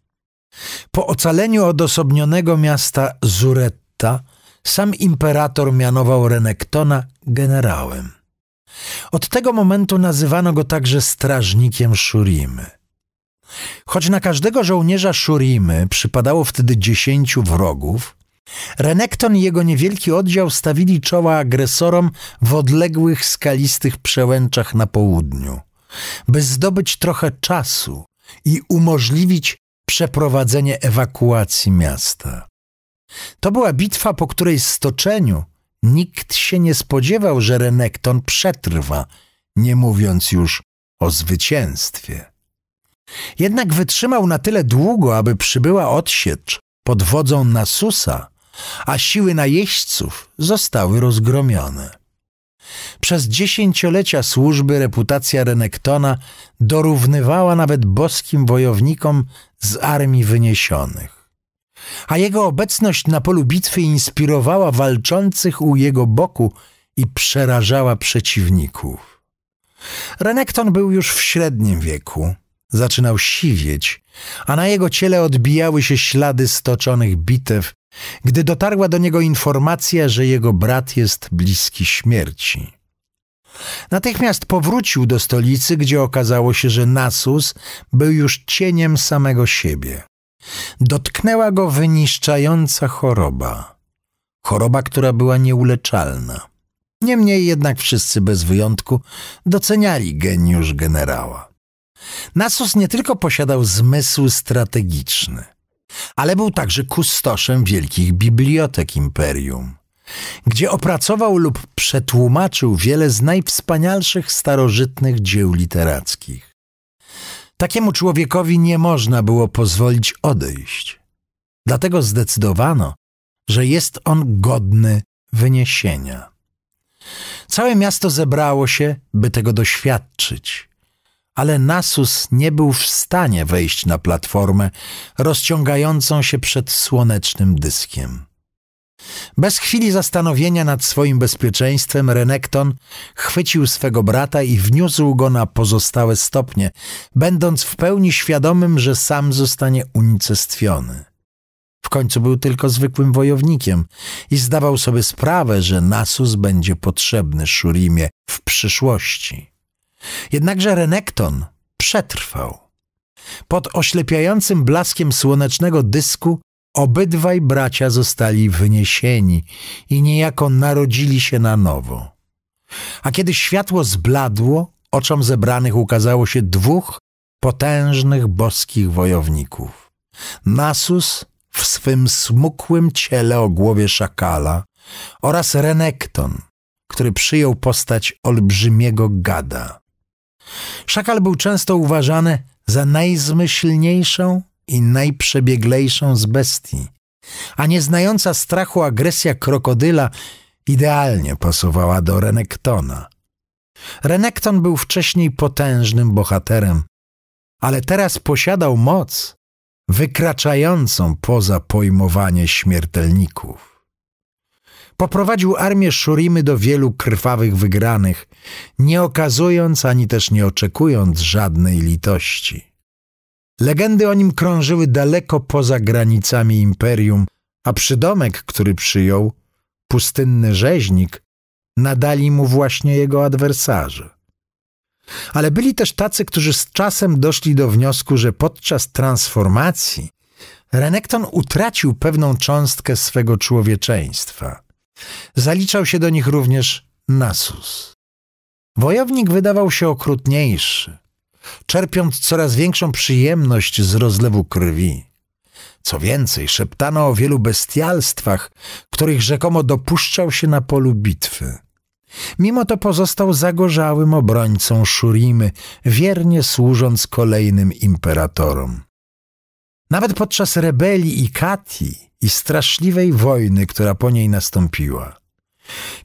Po ocaleniu odosobnionego miasta Zuretta sam imperator mianował Renektona generałem. Od tego momentu nazywano go także strażnikiem Szurimy. Choć na każdego żołnierza Szurimy przypadało wtedy dziesięciu wrogów, Renekton i jego niewielki oddział stawili czoła agresorom w odległych skalistych przełęczach na południu, by zdobyć trochę czasu i umożliwić przeprowadzenie ewakuacji miasta. To była bitwa, po której stoczeniu Nikt się nie spodziewał, że Renekton przetrwa, nie mówiąc już o zwycięstwie. Jednak wytrzymał na tyle długo, aby przybyła odsiecz pod wodzą Nasusa, a siły najeźdźców zostały rozgromione. Przez dziesięciolecia służby reputacja Renektona dorównywała nawet boskim wojownikom z armii wyniesionych a jego obecność na polu bitwy inspirowała walczących u jego boku i przerażała przeciwników. Renekton był już w średnim wieku, zaczynał siwieć, a na jego ciele odbijały się ślady stoczonych bitew, gdy dotarła do niego informacja, że jego brat jest bliski śmierci. Natychmiast powrócił do stolicy, gdzie okazało się, że Nasus był już cieniem samego siebie. Dotknęła go wyniszczająca choroba. Choroba, która była nieuleczalna. Niemniej jednak wszyscy bez wyjątku doceniali geniusz generała. Nasus nie tylko posiadał zmysł strategiczny, ale był także kustoszem wielkich bibliotek imperium, gdzie opracował lub przetłumaczył wiele z najwspanialszych starożytnych dzieł literackich. Takiemu człowiekowi nie można było pozwolić odejść. Dlatego zdecydowano, że jest on godny wyniesienia. Całe miasto zebrało się, by tego doświadczyć, ale Nasus nie był w stanie wejść na platformę rozciągającą się przed słonecznym dyskiem. Bez chwili zastanowienia nad swoim bezpieczeństwem, Renekton chwycił swego brata i wniósł go na pozostałe stopnie, będąc w pełni świadomym, że sam zostanie unicestwiony. W końcu był tylko zwykłym wojownikiem i zdawał sobie sprawę, że Nasus będzie potrzebny Szurimie w przyszłości. Jednakże Renekton przetrwał. Pod oślepiającym blaskiem słonecznego dysku Obydwaj bracia zostali wyniesieni i niejako narodzili się na nowo. A kiedy światło zbladło, oczom zebranych ukazało się dwóch potężnych boskich wojowników. Nasus w swym smukłym ciele o głowie szakala oraz Renekton, który przyjął postać olbrzymiego gada. Szakal był często uważany za najzmyślniejszą i najprzebieglejszą z bestii, a nieznająca strachu agresja krokodyla idealnie pasowała do Renektona. Renekton był wcześniej potężnym bohaterem, ale teraz posiadał moc wykraczającą poza pojmowanie śmiertelników. Poprowadził armię Szurimy do wielu krwawych wygranych, nie okazując ani też nie oczekując żadnej litości. Legendy o nim krążyły daleko poza granicami imperium, a przydomek, który przyjął, pustynny rzeźnik, nadali mu właśnie jego adwersarze. Ale byli też tacy, którzy z czasem doszli do wniosku, że podczas transformacji Renekton utracił pewną cząstkę swego człowieczeństwa. Zaliczał się do nich również Nasus. Wojownik wydawał się okrutniejszy, czerpiąc coraz większą przyjemność z rozlewu krwi. Co więcej, szeptano o wielu bestialstwach, których rzekomo dopuszczał się na polu bitwy. Mimo to pozostał zagorzałym obrońcą Szurimy, wiernie służąc kolejnym imperatorom. Nawet podczas rebelii i Katii i straszliwej wojny, która po niej nastąpiła.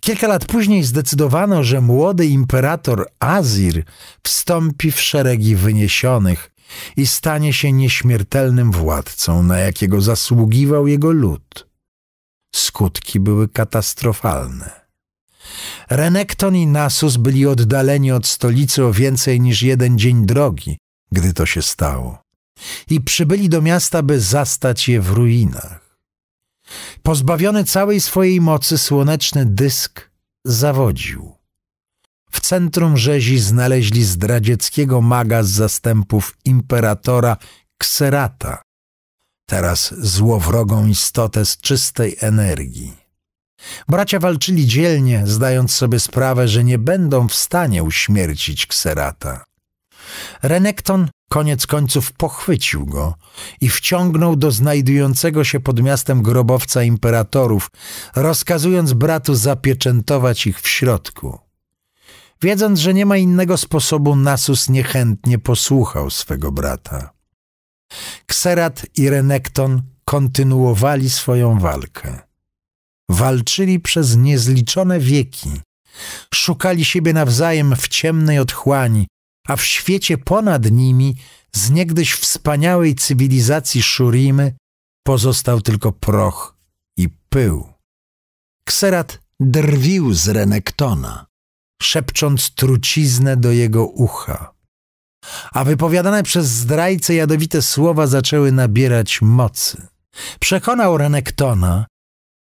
Kilka lat później zdecydowano, że młody imperator Azir wstąpi w szeregi wyniesionych i stanie się nieśmiertelnym władcą, na jakiego zasługiwał jego lud. Skutki były katastrofalne. Renekton i Nasus byli oddaleni od stolicy o więcej niż jeden dzień drogi, gdy to się stało, i przybyli do miasta, by zastać je w ruinach. Pozbawiony całej swojej mocy słoneczny dysk zawodził. W centrum rzezi znaleźli zdradzieckiego maga z zastępów imperatora Kserata, teraz złowrogą istotę z czystej energii. Bracia walczyli dzielnie, zdając sobie sprawę, że nie będą w stanie uśmiercić Kserata. Renekton koniec końców pochwycił go i wciągnął do znajdującego się pod miastem grobowca imperatorów, rozkazując bratu zapieczętować ich w środku. Wiedząc, że nie ma innego sposobu, Nasus niechętnie posłuchał swego brata. Kserat i Renekton kontynuowali swoją walkę. Walczyli przez niezliczone wieki. Szukali siebie nawzajem w ciemnej otchłani, a w świecie ponad nimi, z niegdyś wspaniałej cywilizacji Szurimy, pozostał tylko proch i pył. Kserat drwił z Renektona, szepcząc truciznę do jego ucha. A wypowiadane przez zdrajcę jadowite słowa zaczęły nabierać mocy. Przekonał Renektona,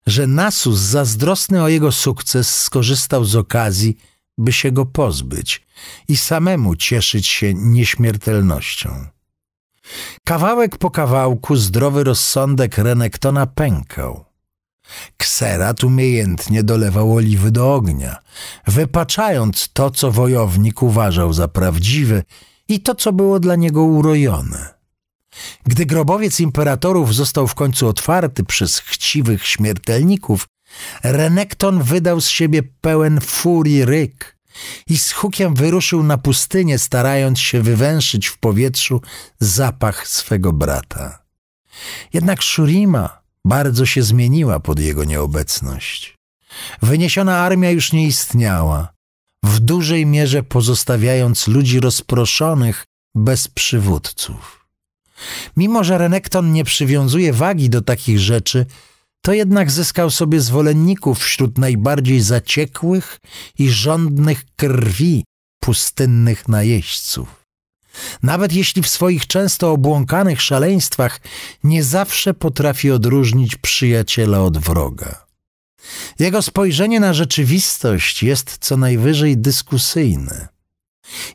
że Nasus, zazdrosny o jego sukces, skorzystał z okazji – by się go pozbyć i samemu cieszyć się nieśmiertelnością. Kawałek po kawałku zdrowy rozsądek Renektona pękał. Kserat umiejętnie dolewał oliwy do ognia, wypaczając to, co wojownik uważał za prawdziwe i to, co było dla niego urojone. Gdy grobowiec imperatorów został w końcu otwarty przez chciwych śmiertelników, Renekton wydał z siebie pełen furii ryk i z hukiem wyruszył na pustynię, starając się wywęszyć w powietrzu zapach swego brata. Jednak Shurima bardzo się zmieniła pod jego nieobecność. Wyniesiona armia już nie istniała, w dużej mierze pozostawiając ludzi rozproszonych bez przywódców. Mimo, że Renekton nie przywiązuje wagi do takich rzeczy, to jednak zyskał sobie zwolenników wśród najbardziej zaciekłych i żądnych krwi pustynnych najeźdźców. Nawet jeśli w swoich często obłąkanych szaleństwach nie zawsze potrafi odróżnić przyjaciela od wroga. Jego spojrzenie na rzeczywistość jest co najwyżej dyskusyjne.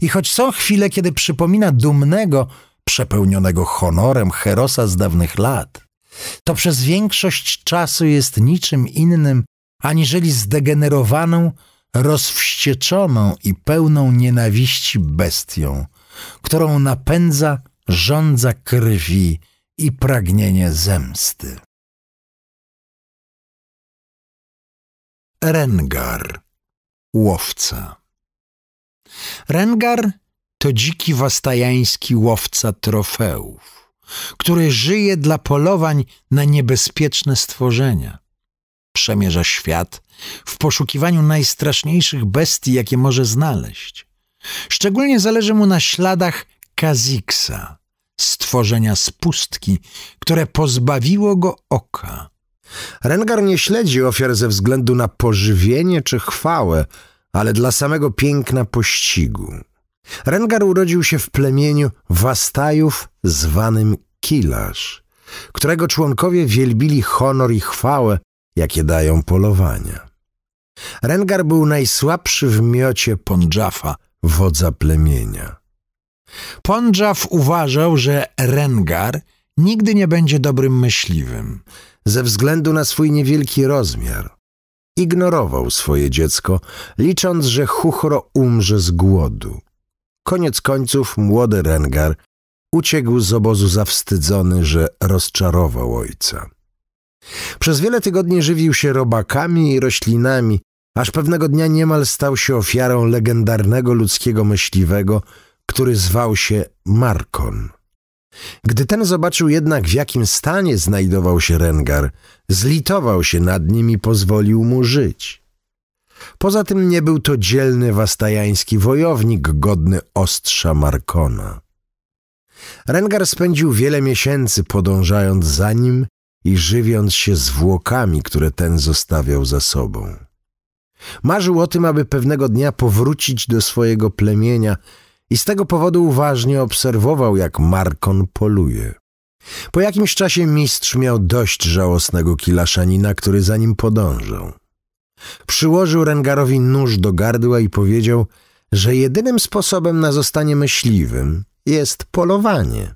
I choć są chwile, kiedy przypomina dumnego, przepełnionego honorem herosa z dawnych lat – to przez większość czasu jest niczym innym aniżeli zdegenerowaną, rozwścieczoną i pełną nienawiści bestią, którą napędza żądza krwi i pragnienie zemsty. Rengar, łowca. Rengar to dziki wastajański łowca trofeów który żyje dla polowań na niebezpieczne stworzenia. Przemierza świat w poszukiwaniu najstraszniejszych bestii, jakie może znaleźć. Szczególnie zależy mu na śladach Kaziksa, stworzenia z pustki, które pozbawiło go oka. Rengar nie śledzi ofiar ze względu na pożywienie czy chwałę, ale dla samego piękna pościgu. Rengar urodził się w plemieniu Wastajów zwanym Kilasz, którego członkowie wielbili honor i chwałę, jakie dają polowania. Rengar był najsłabszy w miocie Pondżafa, wodza plemienia. Pondżaf uważał, że Rengar nigdy nie będzie dobrym myśliwym ze względu na swój niewielki rozmiar. Ignorował swoje dziecko, licząc, że Chuchro umrze z głodu. Koniec końców młody Rengar uciekł z obozu zawstydzony, że rozczarował ojca. Przez wiele tygodni żywił się robakami i roślinami, aż pewnego dnia niemal stał się ofiarą legendarnego ludzkiego myśliwego, który zwał się Markon. Gdy ten zobaczył jednak, w jakim stanie znajdował się Rengar, zlitował się nad nim i pozwolił mu żyć. Poza tym nie był to dzielny wastajański wojownik godny ostrza Markona. Rengar spędził wiele miesięcy podążając za nim i żywiąc się zwłokami, które ten zostawiał za sobą. Marzył o tym, aby pewnego dnia powrócić do swojego plemienia i z tego powodu uważnie obserwował, jak Markon poluje. Po jakimś czasie mistrz miał dość żałosnego kilaszanina, który za nim podążał. Przyłożył Rengarowi nóż do gardła i powiedział, że jedynym sposobem na zostanie myśliwym jest polowanie.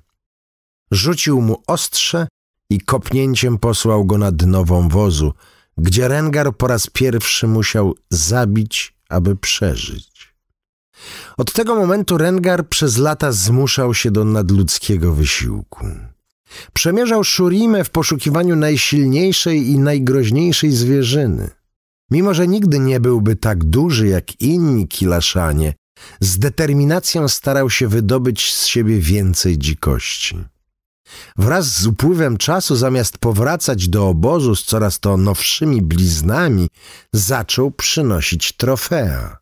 Rzucił mu ostrze i kopnięciem posłał go na dno wąwozu, gdzie Rengar po raz pierwszy musiał zabić, aby przeżyć. Od tego momentu Rengar przez lata zmuszał się do nadludzkiego wysiłku. Przemierzał Szurimę w poszukiwaniu najsilniejszej i najgroźniejszej zwierzyny – Mimo, że nigdy nie byłby tak duży jak inni kilaszanie, z determinacją starał się wydobyć z siebie więcej dzikości. Wraz z upływem czasu, zamiast powracać do obozu z coraz to nowszymi bliznami, zaczął przynosić trofea.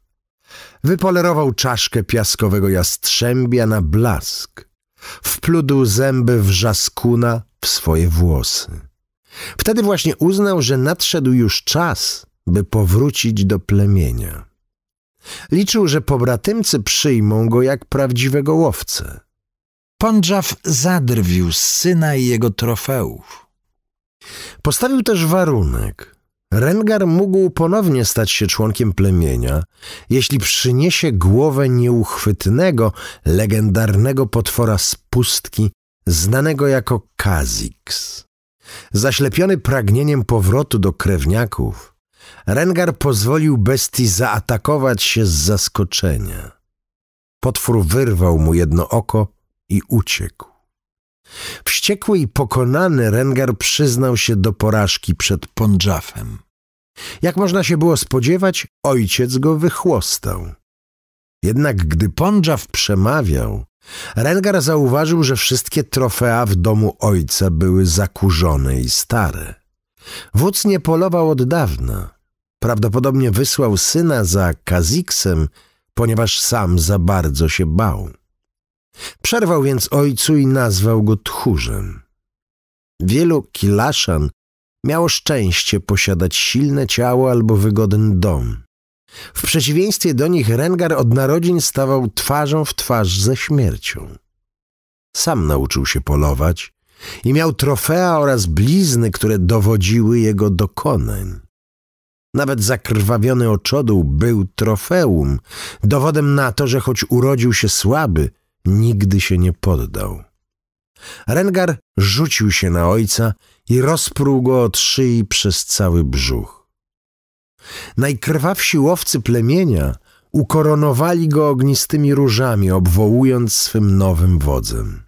Wypolerował czaszkę piaskowego jastrzębia na blask. Wplódł zęby wrzaskuna w swoje włosy. Wtedy właśnie uznał, że nadszedł już czas, by powrócić do plemienia. Liczył, że pobratymcy przyjmą go jak prawdziwego łowcę. Pondżaw zadrwił z syna i jego trofeów. Postawił też warunek. Rengar mógł ponownie stać się członkiem plemienia, jeśli przyniesie głowę nieuchwytnego, legendarnego potwora z pustki, znanego jako Kazix. Zaślepiony pragnieniem powrotu do krewniaków, Rengar pozwolił bestii zaatakować się z zaskoczenia. Potwór wyrwał mu jedno oko i uciekł. Wściekły i pokonany Rengar przyznał się do porażki przed Pondżafem. Jak można się było spodziewać, ojciec go wychłostał. Jednak gdy Pondżaw przemawiał, Rengar zauważył, że wszystkie trofea w domu ojca były zakurzone i stare. Wódz nie polował od dawna. Prawdopodobnie wysłał syna za Kaziksem, ponieważ sam za bardzo się bał. Przerwał więc ojcu i nazwał go tchórzem. Wielu kilaszan miało szczęście posiadać silne ciało albo wygodny dom. W przeciwieństwie do nich Rengar od narodzin stawał twarzą w twarz ze śmiercią. Sam nauczył się polować, i miał trofea oraz blizny, które dowodziły jego dokonań. Nawet zakrwawiony oczodół był trofeum, dowodem na to, że choć urodził się słaby, nigdy się nie poddał. Rengar rzucił się na ojca i rozpruł go od szyi przez cały brzuch. Najkrwawsi łowcy plemienia ukoronowali go ognistymi różami, obwołując swym nowym wodzem.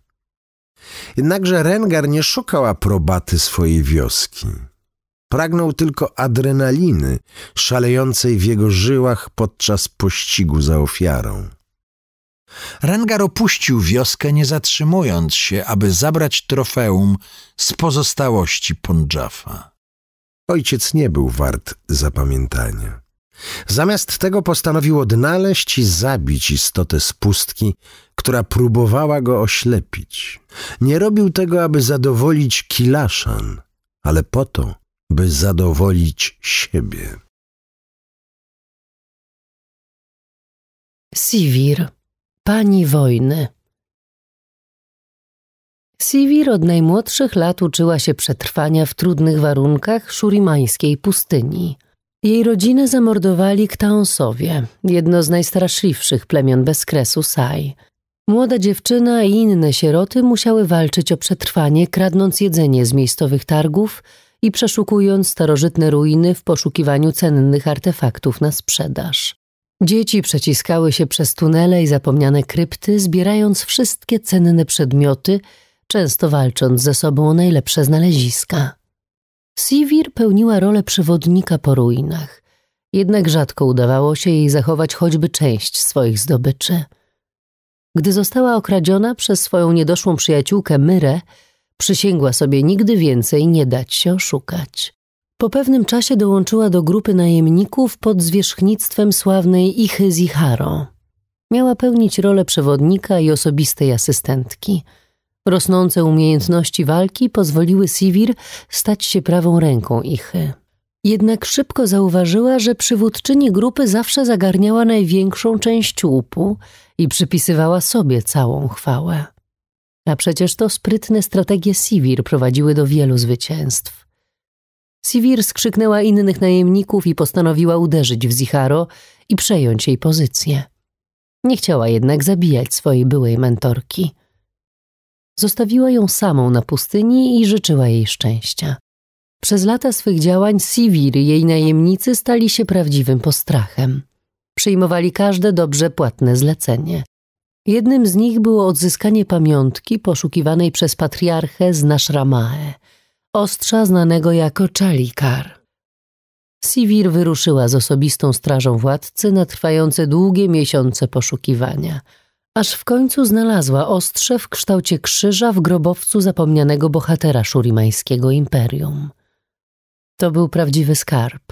Jednakże Rengar nie szukał aprobaty swojej wioski. Pragnął tylko adrenaliny szalejącej w jego żyłach podczas pościgu za ofiarą. Rengar opuścił wioskę, nie zatrzymując się, aby zabrać trofeum z pozostałości Pondżafa. Ojciec nie był wart zapamiętania. Zamiast tego postanowił odnaleźć i zabić istotę z pustki, która próbowała go oślepić. Nie robił tego, aby zadowolić Kilaszan, ale po to, by zadowolić siebie. Sivir, pani wojny. Sivir od najmłodszych lat uczyła się przetrwania w trudnych warunkach szurimańskiej pustyni. Jej rodzinę zamordowali Ktaonsowie, jedno z najstraszliwszych plemion bez kresu Sai. Młoda dziewczyna i inne sieroty musiały walczyć o przetrwanie, kradnąc jedzenie z miejscowych targów i przeszukując starożytne ruiny w poszukiwaniu cennych artefaktów na sprzedaż. Dzieci przeciskały się przez tunele i zapomniane krypty, zbierając wszystkie cenne przedmioty, często walcząc ze sobą o najlepsze znaleziska. Sivir pełniła rolę przewodnika po ruinach, jednak rzadko udawało się jej zachować choćby część swoich zdobyczy – gdy została okradziona przez swoją niedoszłą przyjaciółkę Myrę, przysięgła sobie nigdy więcej nie dać się oszukać. Po pewnym czasie dołączyła do grupy najemników pod zwierzchnictwem sławnej Ichy Ziharo. Miała pełnić rolę przewodnika i osobistej asystentki. Rosnące umiejętności walki pozwoliły Sivir stać się prawą ręką Ichy. Jednak szybko zauważyła, że przywódczyni grupy zawsze zagarniała największą część łupu i przypisywała sobie całą chwałę. A przecież to sprytne strategie Sivir prowadziły do wielu zwycięstw. Sivir skrzyknęła innych najemników i postanowiła uderzyć w Zicharo i przejąć jej pozycję. Nie chciała jednak zabijać swojej byłej mentorki. Zostawiła ją samą na pustyni i życzyła jej szczęścia. Przez lata swych działań Sivir, jej najemnicy, stali się prawdziwym postrachem. Przyjmowali każde dobrze płatne zlecenie. Jednym z nich było odzyskanie pamiątki poszukiwanej przez patriarchę z Nashramae, ostrza znanego jako Chalikar. Sivir wyruszyła z osobistą strażą władcy na trwające długie miesiące poszukiwania, aż w końcu znalazła ostrze w kształcie krzyża w grobowcu zapomnianego bohatera szurimańskiego imperium – to był prawdziwy skarb,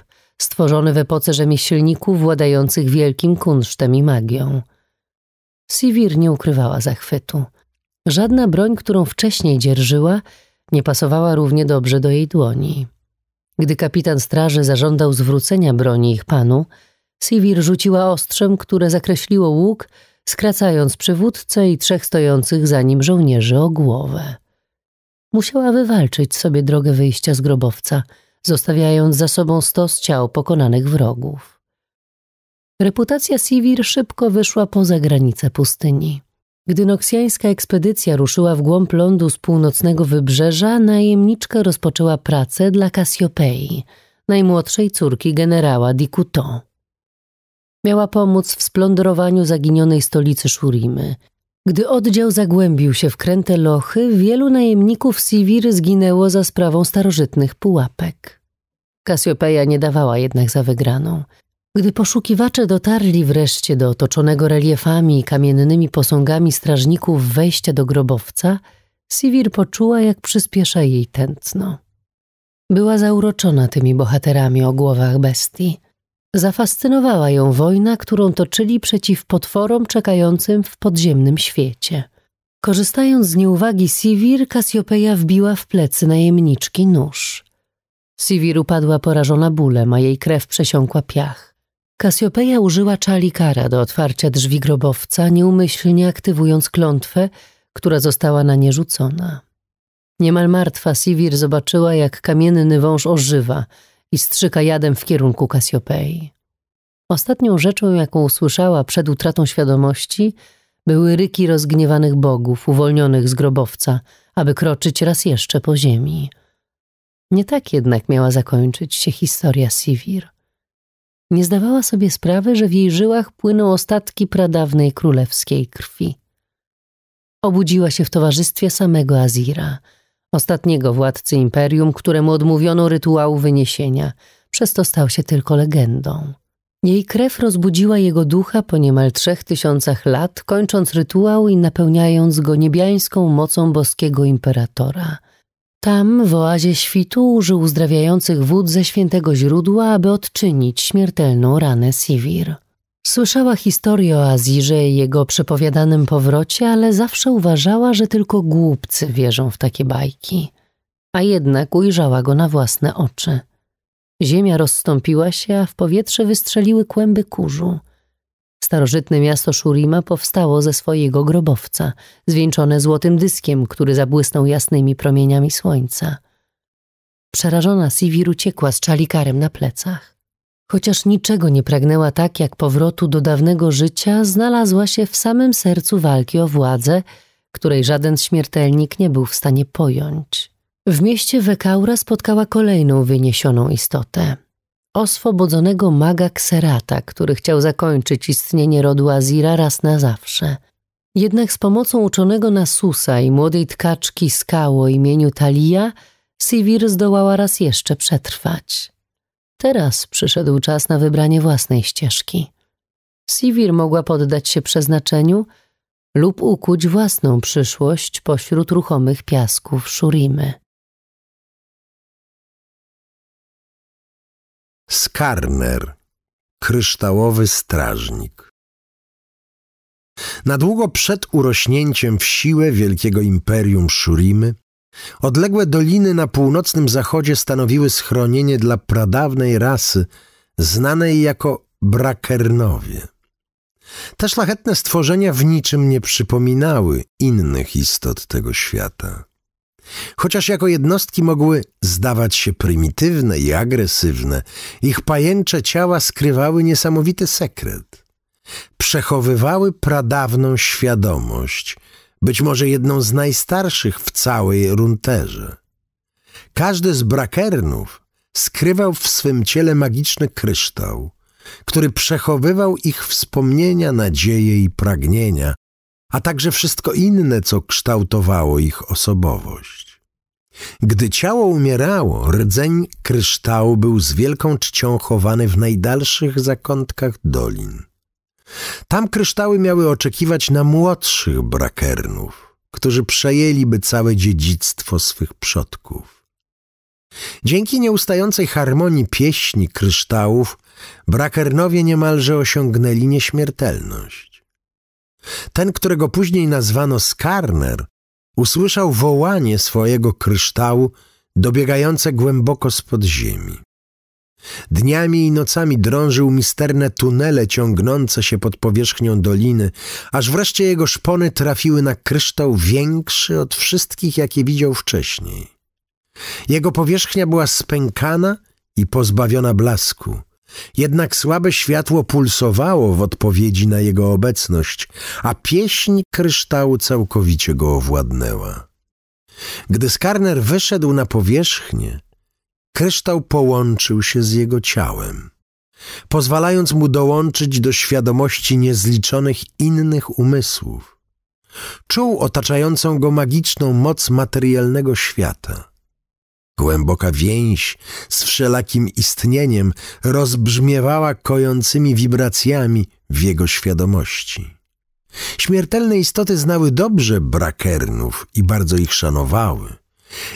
stworzony w epoce rzemieślników władających wielkim kunsztem i magią. Sivir nie ukrywała zachwytu. Żadna broń, którą wcześniej dzierżyła, nie pasowała równie dobrze do jej dłoni. Gdy kapitan straży zażądał zwrócenia broni ich panu, Sivir rzuciła ostrzem, które zakreśliło łuk, skracając przywódcę i trzech stojących za nim żołnierzy o głowę. Musiała wywalczyć sobie drogę wyjścia z grobowca – zostawiając za sobą stos ciał pokonanych wrogów. Reputacja Sivir szybko wyszła poza granice pustyni. Gdy noksjańska ekspedycja ruszyła w głąb lądu z północnego wybrzeża, najemniczka rozpoczęła pracę dla Kasiopei, najmłodszej córki generała Dikuton. Miała pomóc w splądrowaniu zaginionej stolicy Szurimy – gdy oddział zagłębił się w kręte lochy, wielu najemników Siwir zginęło za sprawą starożytnych pułapek. Kasiopeja nie dawała jednak za wygraną. Gdy poszukiwacze dotarli wreszcie do otoczonego reliefami i kamiennymi posągami strażników wejścia do grobowca, Siwir poczuła, jak przyspiesza jej tętno. Była zauroczona tymi bohaterami o głowach bestii – Zafascynowała ją wojna, którą toczyli przeciw potworom czekającym w podziemnym świecie. Korzystając z nieuwagi Sivir, Kasjopeja wbiła w plecy najemniczki nóż. Sivir upadła porażona bólem, a jej krew przesiąkła piach. Kasjopeja użyła kara do otwarcia drzwi grobowca, nieumyślnie aktywując klątwę, która została na nie rzucona. Niemal martwa Sivir zobaczyła, jak kamienny wąż ożywa – i strzyka jadem w kierunku Kasiopei. Ostatnią rzeczą, jaką usłyszała przed utratą świadomości, były ryki rozgniewanych bogów uwolnionych z grobowca, aby kroczyć raz jeszcze po ziemi. Nie tak jednak miała zakończyć się historia Sivir. Nie zdawała sobie sprawy, że w jej żyłach płyną ostatki pradawnej królewskiej krwi. Obudziła się w towarzystwie samego Azira – ostatniego władcy imperium, któremu odmówiono rytuału wyniesienia, przez to stał się tylko legendą. Jej krew rozbudziła jego ducha po niemal trzech tysiącach lat, kończąc rytuał i napełniając go niebiańską mocą boskiego imperatora. Tam, w oazie świtu, użył uzdrawiających wód ze świętego źródła, aby odczynić śmiertelną ranę Sivir. Słyszała historię o Azirze i jego przepowiadanym powrocie, ale zawsze uważała, że tylko głupcy wierzą w takie bajki. A jednak ujrzała go na własne oczy. Ziemia rozstąpiła się, a w powietrze wystrzeliły kłęby kurzu. Starożytne miasto Shurima powstało ze swojego grobowca, zwieńczone złotym dyskiem, który zabłysnął jasnymi promieniami słońca. Przerażona Siwir uciekła z czalikarem na plecach. Chociaż niczego nie pragnęła tak jak powrotu do dawnego życia, znalazła się w samym sercu walki o władzę, której żaden śmiertelnik nie był w stanie pojąć. W mieście Wekaura spotkała kolejną wyniesioną istotę. Oswobodzonego maga Kserata, który chciał zakończyć istnienie rodu Azira raz na zawsze. Jednak z pomocą uczonego Nasusa i młodej tkaczki Skało imieniu Talia, Sivir zdołała raz jeszcze przetrwać. Teraz przyszedł czas na wybranie własnej ścieżki. Sivir mogła poddać się przeznaczeniu lub ukuć własną przyszłość pośród ruchomych piasków Szurimy. Skarner, kryształowy strażnik. Na długo przed urośnięciem w siłę wielkiego imperium Szurimy Odległe doliny na północnym zachodzie stanowiły schronienie dla pradawnej rasy, znanej jako brakernowie. Te szlachetne stworzenia w niczym nie przypominały innych istot tego świata. Chociaż jako jednostki mogły zdawać się prymitywne i agresywne, ich pajęcze ciała skrywały niesamowity sekret. Przechowywały pradawną świadomość – być może jedną z najstarszych w całej runterze. Każdy z brakernów skrywał w swym ciele magiczny kryształ, który przechowywał ich wspomnienia, nadzieje i pragnienia, a także wszystko inne, co kształtowało ich osobowość. Gdy ciało umierało, rdzeń kryształu był z wielką czcią chowany w najdalszych zakątkach dolin. Tam kryształy miały oczekiwać na młodszych brakernów, którzy przejęliby całe dziedzictwo swych przodków. Dzięki nieustającej harmonii pieśni kryształów brakernowie niemalże osiągnęli nieśmiertelność. Ten, którego później nazwano Skarner, usłyszał wołanie swojego kryształu dobiegające głęboko spod ziemi. Dniami i nocami drążył misterne tunele ciągnące się pod powierzchnią doliny, aż wreszcie jego szpony trafiły na kryształ większy od wszystkich, jakie widział wcześniej. Jego powierzchnia była spękana i pozbawiona blasku. Jednak słabe światło pulsowało w odpowiedzi na jego obecność, a pieśń kryształu całkowicie go owładnęła. Gdy Skarner wyszedł na powierzchnię, kryształ połączył się z jego ciałem, pozwalając mu dołączyć do świadomości niezliczonych innych umysłów. Czuł otaczającą go magiczną moc materialnego świata. Głęboka więź z wszelakim istnieniem rozbrzmiewała kojącymi wibracjami w jego świadomości. Śmiertelne istoty znały dobrze brakernów i bardzo ich szanowały.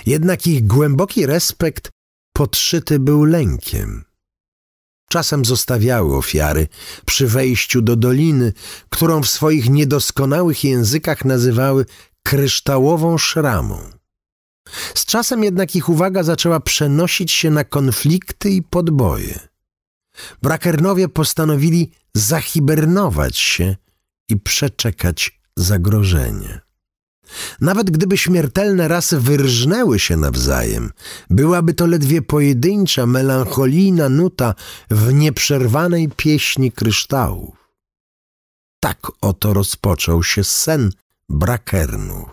Jednak ich głęboki respekt podszyty był lękiem. Czasem zostawiały ofiary przy wejściu do doliny, którą w swoich niedoskonałych językach nazywały kryształową szramą. Z czasem jednak ich uwaga zaczęła przenosić się na konflikty i podboje. Brakernowie postanowili zahibernować się i przeczekać zagrożenie. Nawet gdyby śmiertelne rasy wyrżnęły się nawzajem, byłaby to ledwie pojedyncza, melancholijna nuta w nieprzerwanej pieśni kryształów. Tak oto rozpoczął się sen brakernów.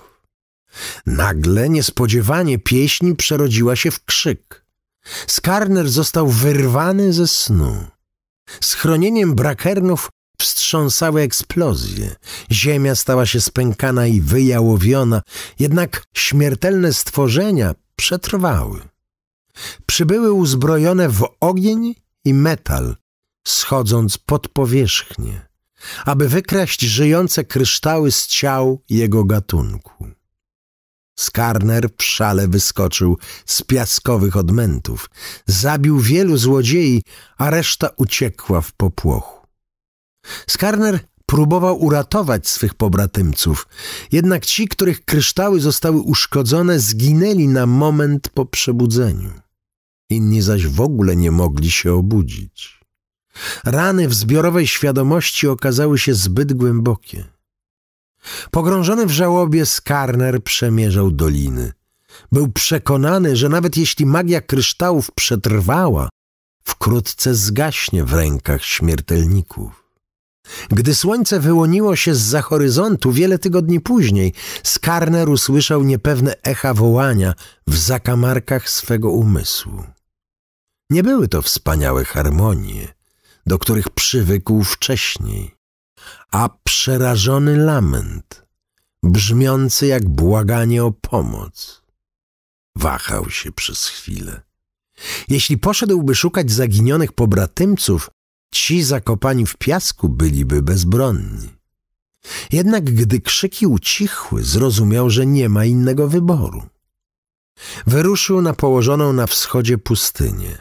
Nagle, niespodziewanie, pieśń przerodziła się w krzyk. Skarner został wyrwany ze snu. Schronieniem brakernów wstrząsały eksplozje. Ziemia stała się spękana i wyjałowiona, jednak śmiertelne stworzenia przetrwały. Przybyły uzbrojone w ogień i metal, schodząc pod powierzchnię, aby wykraść żyjące kryształy z ciał jego gatunku. Skarner w szale wyskoczył z piaskowych odmętów. Zabił wielu złodziei, a reszta uciekła w popłochu. Skarner próbował uratować swych pobratymców, jednak ci, których kryształy zostały uszkodzone, zginęli na moment po przebudzeniu. Inni zaś w ogóle nie mogli się obudzić. Rany w zbiorowej świadomości okazały się zbyt głębokie. Pogrążony w żałobie, Skarner przemierzał doliny. Był przekonany, że nawet jeśli magia kryształów przetrwała, wkrótce zgaśnie w rękach śmiertelników. Gdy słońce wyłoniło się z za horyzontu wiele tygodni później, Skarner usłyszał niepewne echa wołania w zakamarkach swego umysłu. Nie były to wspaniałe harmonie, do których przywykł wcześniej, a przerażony lament, brzmiący jak błaganie o pomoc. Wahał się przez chwilę. Jeśli poszedłby szukać zaginionych pobratymców, ci zakopani w piasku byliby bezbronni. Jednak gdy krzyki ucichły, zrozumiał, że nie ma innego wyboru. Wyruszył na położoną na wschodzie pustynię.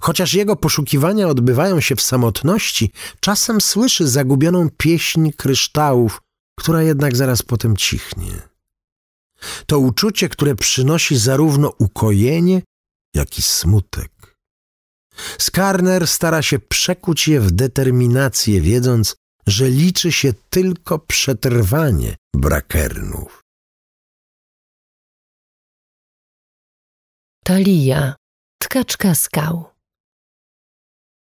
Chociaż jego poszukiwania odbywają się w samotności, czasem słyszy zagubioną pieśń kryształów, która jednak zaraz potem cichnie. To uczucie, które przynosi zarówno ukojenie, jak i smutek. Skarner stara się przekuć je w determinację, wiedząc, że liczy się tylko przetrwanie brakernów. Talia, tkaczka skał.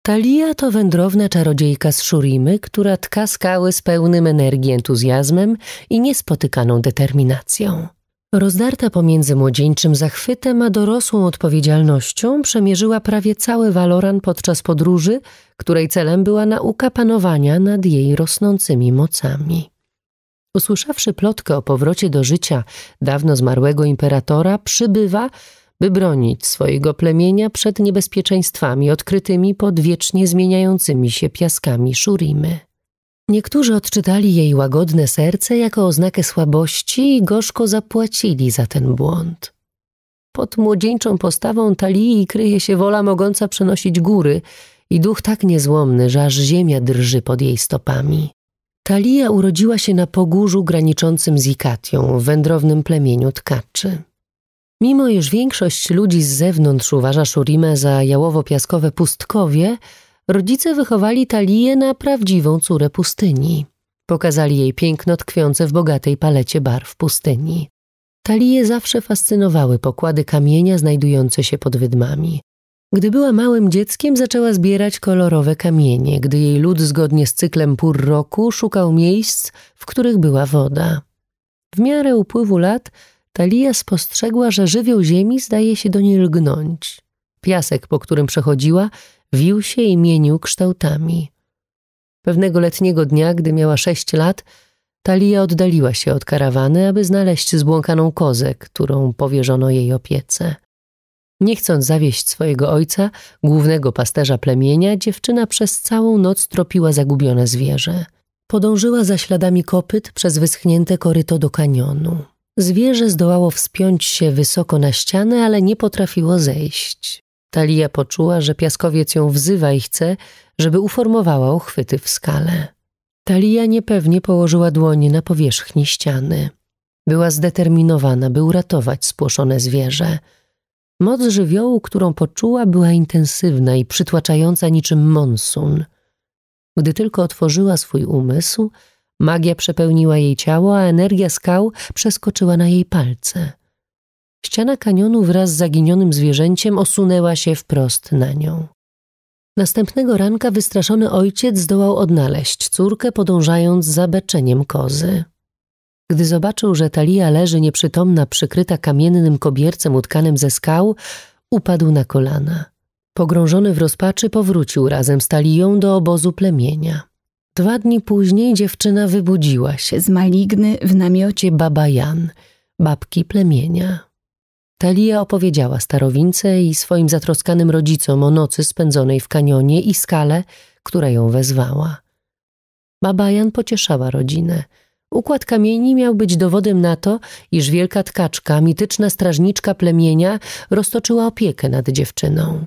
Talia to wędrowna czarodziejka z Szurimy, która tka skały z pełnym energii, entuzjazmem i niespotykaną determinacją. Rozdarta pomiędzy młodzieńczym zachwytem a dorosłą odpowiedzialnością, przemierzyła prawie cały Valoran podczas podróży, której celem była nauka panowania nad jej rosnącymi mocami. Usłyszawszy plotkę o powrocie do życia dawno zmarłego imperatora, przybywa, by bronić swojego plemienia przed niebezpieczeństwami odkrytymi pod wiecznie zmieniającymi się piaskami Szurimy. Niektórzy odczytali jej łagodne serce jako oznakę słabości i gorzko zapłacili za ten błąd. Pod młodzieńczą postawą Talii kryje się wola mogąca przenosić góry i duch tak niezłomny, że aż ziemia drży pod jej stopami. Talia urodziła się na pogórzu graniczącym z Ikatią, w wędrownym plemieniu tkaczy. Mimo iż większość ludzi z zewnątrz uważa Szurimę za jałowo-piaskowe pustkowie – rodzice wychowali Talię na prawdziwą córę pustyni. Pokazali jej piękno tkwiące w bogatej palecie barw pustyni. Talię zawsze fascynowały pokłady kamienia znajdujące się pod wydmami. Gdy była małym dzieckiem, zaczęła zbierać kolorowe kamienie, gdy jej lud zgodnie z cyklem pór roku szukał miejsc, w których była woda. W miarę upływu lat Talia spostrzegła, że żywioł ziemi zdaje się do niej lgnąć. Piasek, po którym przechodziła, wił się i mienił kształtami. Pewnego letniego dnia, gdy miała sześć lat, Talia oddaliła się od karawany, aby znaleźć zbłąkaną kozę, którą powierzono jej opiece. Nie chcąc zawieść swojego ojca, głównego pasterza plemienia, dziewczyna przez całą noc tropiła zagubione zwierzę. Podążyła za śladami kopyt przez wyschnięte koryto do kanionu. Zwierzę zdołało wspiąć się wysoko na ścianę, ale nie potrafiło zejść. Talia poczuła, że piaskowiec ją wzywa i chce, żeby uformowała uchwyty w skale. Talia niepewnie położyła dłonie na powierzchni ściany. Była zdeterminowana, by uratować spłoszone zwierzę. Moc żywiołu, którą poczuła, była intensywna i przytłaczająca niczym monsun. Gdy tylko otworzyła swój umysł, magia przepełniła jej ciało, a energia skał przeskoczyła na jej palce. Ściana kanionu wraz z zaginionym zwierzęciem osunęła się wprost na nią. Następnego ranka wystraszony ojciec zdołał odnaleźć córkę, podążając za beczeniem kozy. Gdy zobaczył, że Talia leży nieprzytomna, przykryta kamiennym kobiercem utkanym ze skał, upadł na kolana. Pogrążony w rozpaczy powrócił razem z Talią do obozu plemienia. Dwa dni później dziewczyna wybudziła się z maligny w namiocie Babajan, babki plemienia. Talia opowiedziała starowince i swoim zatroskanym rodzicom o nocy spędzonej w kanionie i skale, która ją wezwała. Babajan pocieszała rodzinę. Układ kamieni miał być dowodem na to, iż wielka tkaczka, mityczna strażniczka plemienia, roztoczyła opiekę nad dziewczyną.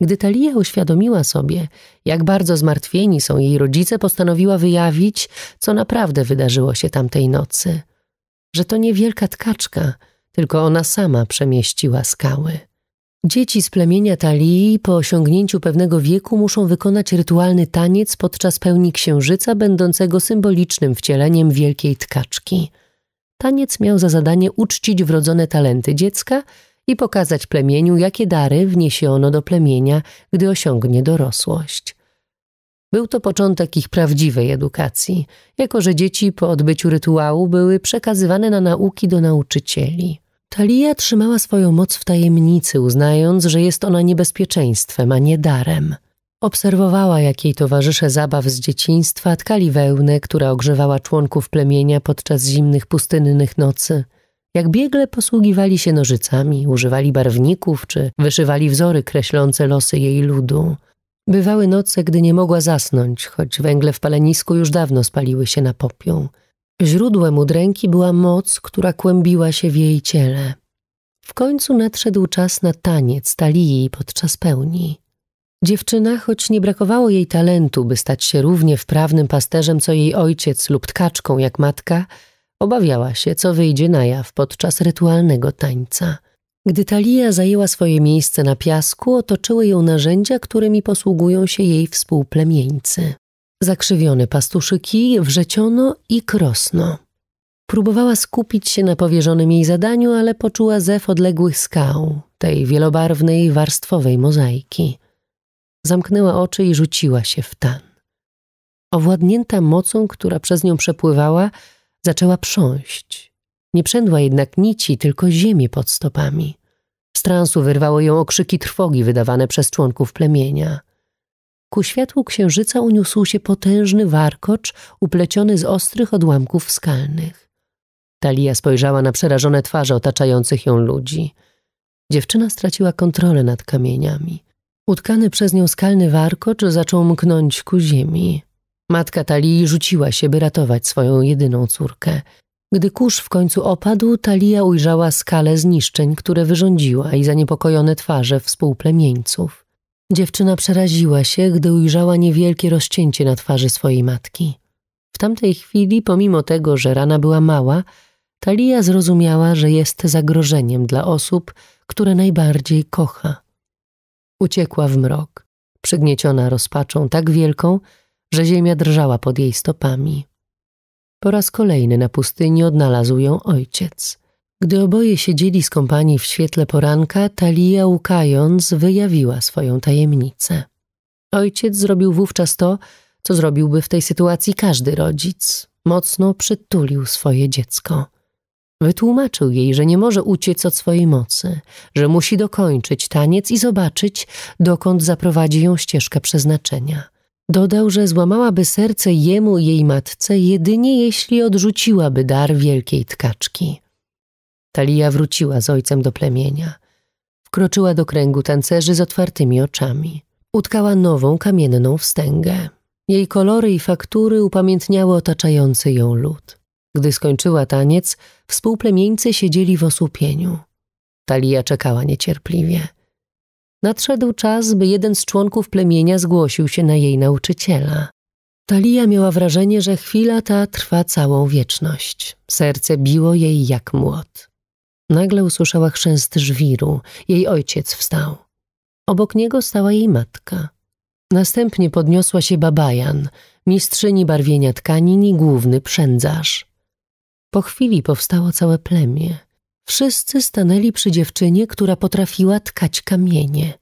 Gdy Talia uświadomiła sobie, jak bardzo zmartwieni są jej rodzice, postanowiła wyjawić, co naprawdę wydarzyło się tamtej nocy. Że to nie wielka tkaczka – tylko ona sama przemieściła skały. Dzieci z plemienia Talii po osiągnięciu pewnego wieku muszą wykonać rytualny taniec podczas pełni księżyca, będącego symbolicznym wcieleniem wielkiej tkaczki. Taniec miał za zadanie uczcić wrodzone talenty dziecka i pokazać plemieniu, jakie dary wniesie ono do plemienia, gdy osiągnie dorosłość. Był to początek ich prawdziwej edukacji, jako że dzieci po odbyciu rytuału były przekazywane na nauki do nauczycieli. Talia trzymała swoją moc w tajemnicy, uznając, że jest ona niebezpieczeństwem, a nie darem. Obserwowała, jak jej towarzysze zabaw z dzieciństwa tkali wełnę, która ogrzewała członków plemienia podczas zimnych, pustynnych nocy. Jak biegle posługiwali się nożycami, używali barwników czy wyszywali wzory kreślące losy jej ludu. Bywały noce, gdy nie mogła zasnąć, choć węgle w palenisku już dawno spaliły się na popiół – Źródłem udręki była moc, która kłębiła się w jej ciele. W końcu nadszedł czas na taniec talii podczas pełni. Dziewczyna, choć nie brakowało jej talentu, by stać się równie wprawnym pasterzem co jej ojciec lub tkaczką jak matka, obawiała się, co wyjdzie na jaw podczas rytualnego tańca. Gdy Talia zajęła swoje miejsce na piasku, otoczyły ją narzędzia, którymi posługują się jej współplemieńcy. Zakrzywione pastuszyki wrzeciono i krosno. Próbowała skupić się na powierzonym jej zadaniu, ale poczuła zew odległych skał, tej wielobarwnej, warstwowej mozaiki. Zamknęła oczy i rzuciła się w tan. Owładnięta mocą, która przez nią przepływała, zaczęła prząść. Nie przędła jednak nici, tylko ziemi pod stopami. Z transu wyrwało ją okrzyki trwogi wydawane przez członków plemienia – Ku światłu księżyca uniósł się potężny warkocz upleciony z ostrych odłamków skalnych. Talia spojrzała na przerażone twarze otaczających ją ludzi. Dziewczyna straciła kontrolę nad kamieniami. Utkany przez nią skalny warkocz zaczął mknąć ku ziemi. Matka Talii rzuciła się, by ratować swoją jedyną córkę. Gdy kurz w końcu opadł, Talia ujrzała skalę zniszczeń, które wyrządziła i zaniepokojone twarze współplemieńców. Dziewczyna przeraziła się, gdy ujrzała niewielkie rozcięcie na twarzy swojej matki. W tamtej chwili, pomimo tego, że rana była mała, Talia zrozumiała, że jest zagrożeniem dla osób, które najbardziej kocha. Uciekła w mrok, przygnieciona rozpaczą tak wielką, że ziemia drżała pod jej stopami. Po raz kolejny na pustyni odnalazł ją ojciec. Gdy oboje siedzieli z kompanii w świetle poranka, Talia łkając wyjawiła swoją tajemnicę. Ojciec zrobił wówczas to, co zrobiłby w tej sytuacji każdy rodzic. Mocno przytulił swoje dziecko. Wytłumaczył jej, że nie może uciec od swojej mocy, że musi dokończyć taniec i zobaczyć, dokąd zaprowadzi ją ścieżka przeznaczenia. Dodał, że złamałaby serce jemu i jej matce jedynie jeśli odrzuciłaby dar wielkiej tkaczki. Talia wróciła z ojcem do plemienia. Wkroczyła do kręgu tancerzy z otwartymi oczami. Utkała nową kamienną wstęgę. Jej kolory i faktury upamiętniały otaczający ją lud. Gdy skończyła taniec, współplemieńcy siedzieli w osłupieniu. Talia czekała niecierpliwie. Nadszedł czas, by jeden z członków plemienia zgłosił się na jej nauczyciela. Talia miała wrażenie, że chwila ta trwa całą wieczność. Serce biło jej jak młot. Nagle usłyszała chrzęst żwiru. Jej ojciec wstał. Obok niego stała jej matka. Następnie podniosła się babajan, mistrzyni barwienia tkanin i główny przędzarz. Po chwili powstało całe plemię. Wszyscy stanęli przy dziewczynie, która potrafiła tkać kamienie.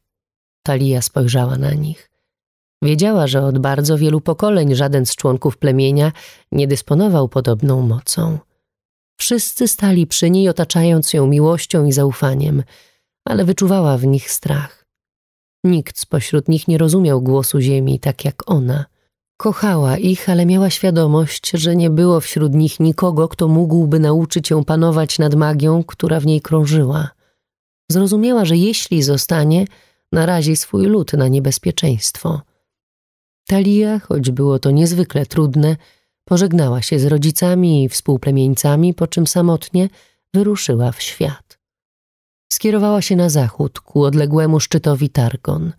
Talia spojrzała na nich. Wiedziała, że od bardzo wielu pokoleń żaden z członków plemienia nie dysponował podobną mocą. Wszyscy stali przy niej, otaczając ją miłością i zaufaniem, ale wyczuwała w nich strach. Nikt spośród nich nie rozumiał głosu ziemi tak jak ona. Kochała ich, ale miała świadomość, że nie było wśród nich nikogo, kto mógłby nauczyć ją panować nad magią, która w niej krążyła. Zrozumiała, że jeśli zostanie, narazi swój lud na niebezpieczeństwo. Talia, choć było to niezwykle trudne, Pożegnała się z rodzicami i współplemieńcami, po czym samotnie wyruszyła w świat. Skierowała się na zachód, ku odległemu szczytowi Targon.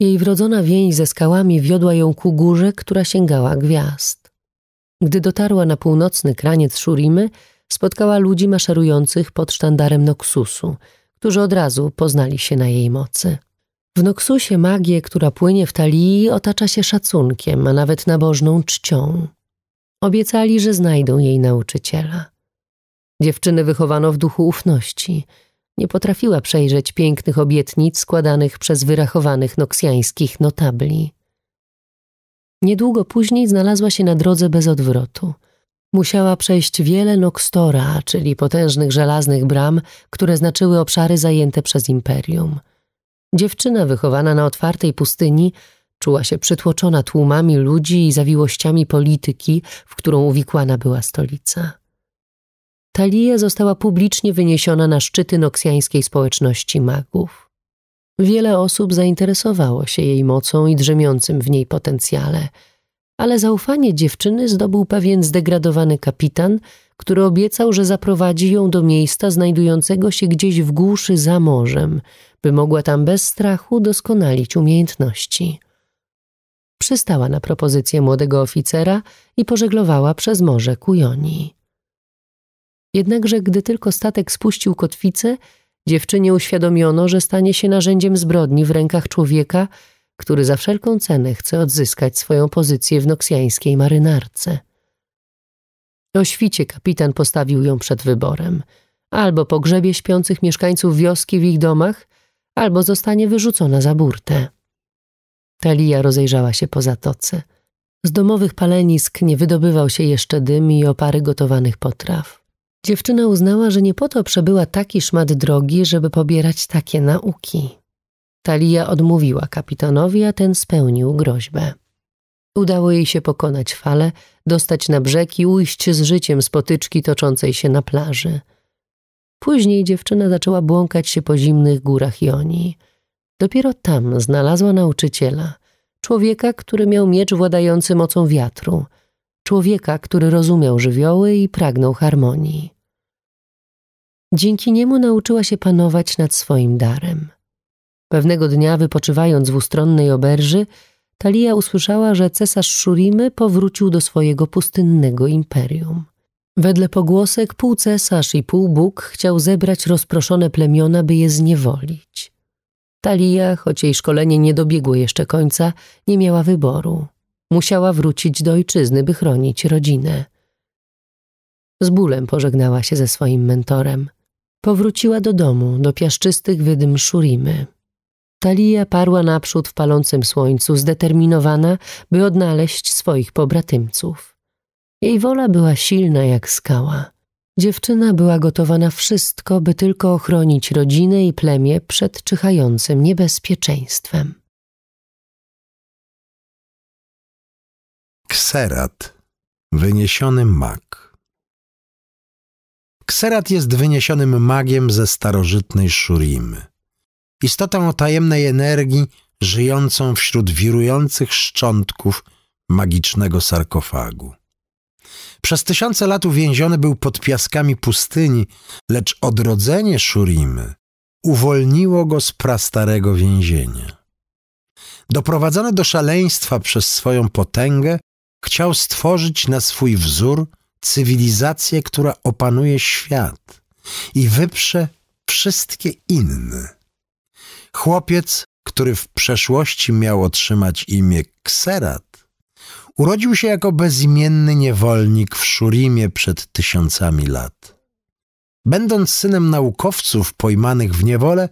Jej wrodzona więź ze skałami wiodła ją ku górze, która sięgała gwiazd. Gdy dotarła na północny kraniec Szurimy, spotkała ludzi maszerujących pod sztandarem Noksusu, którzy od razu poznali się na jej mocy. W Noksusie magię, która płynie w Talii, otacza się szacunkiem, a nawet nabożną czcią. Obiecali, że znajdą jej nauczyciela. Dziewczyny wychowano w duchu ufności. Nie potrafiła przejrzeć pięknych obietnic składanych przez wyrachowanych noksjańskich notabli. Niedługo później znalazła się na drodze bez odwrotu. Musiała przejść wiele Noxtora, czyli potężnych żelaznych bram, które znaczyły obszary zajęte przez imperium. Dziewczyna wychowana na otwartej pustyni Czuła się przytłoczona tłumami ludzi i zawiłościami polityki, w którą uwikłana była stolica. Talia została publicznie wyniesiona na szczyty noksjańskiej społeczności magów. Wiele osób zainteresowało się jej mocą i drzemiącym w niej potencjale, ale zaufanie dziewczyny zdobył pewien zdegradowany kapitan, który obiecał, że zaprowadzi ją do miejsca znajdującego się gdzieś w głuszy za morzem, by mogła tam bez strachu doskonalić umiejętności przystała na propozycję młodego oficera i pożeglowała przez morze ku Jonii. Jednakże gdy tylko statek spuścił kotwicę, dziewczynie uświadomiono, że stanie się narzędziem zbrodni w rękach człowieka, który za wszelką cenę chce odzyskać swoją pozycję w noksjańskiej marynarce. O świcie kapitan postawił ją przed wyborem. Albo pogrzebie śpiących mieszkańców wioski w ich domach, albo zostanie wyrzucona za burtę. Talia rozejrzała się po zatoce. Z domowych palenisk nie wydobywał się jeszcze dym i opary gotowanych potraw. Dziewczyna uznała, że nie po to przebyła taki szmat drogi, żeby pobierać takie nauki. Talia odmówiła kapitanowi, a ten spełnił groźbę. Udało jej się pokonać fale, dostać na brzeg i ujść z życiem z potyczki toczącej się na plaży. Później dziewczyna zaczęła błąkać się po zimnych górach Jonii. Dopiero tam znalazła nauczyciela, człowieka, który miał miecz władający mocą wiatru, człowieka, który rozumiał żywioły i pragnął harmonii. Dzięki niemu nauczyła się panować nad swoim darem. Pewnego dnia, wypoczywając w ustronnej oberży, Talia usłyszała, że cesarz Szurimy powrócił do swojego pustynnego imperium. Wedle pogłosek pół cesarz i pół Bóg chciał zebrać rozproszone plemiona, by je zniewolić. Talia, choć jej szkolenie nie dobiegło jeszcze końca, nie miała wyboru. Musiała wrócić do ojczyzny, by chronić rodzinę. Z bólem pożegnała się ze swoim mentorem. Powróciła do domu, do piaszczystych wydm Szurimy. Talia parła naprzód w palącym słońcu, zdeterminowana, by odnaleźć swoich pobratymców. Jej wola była silna jak skała. Dziewczyna była gotowa na wszystko, by tylko ochronić rodzinę i plemię przed czyhającym niebezpieczeństwem. Kserat, wyniesiony mag. Kserat jest wyniesionym magiem ze starożytnej Szurimy. Istotą o tajemnej energii, żyjącą wśród wirujących szczątków magicznego sarkofagu. Przez tysiące lat uwięziony był pod piaskami pustyni, lecz odrodzenie Szurimy uwolniło go z prastarego więzienia. Doprowadzony do szaleństwa przez swoją potęgę, chciał stworzyć na swój wzór cywilizację, która opanuje świat i wyprze wszystkie inne. Chłopiec, który w przeszłości miał otrzymać imię Kserat, urodził się jako bezimienny niewolnik w Szurimie przed tysiącami lat. Będąc synem naukowców pojmanych w niewolę,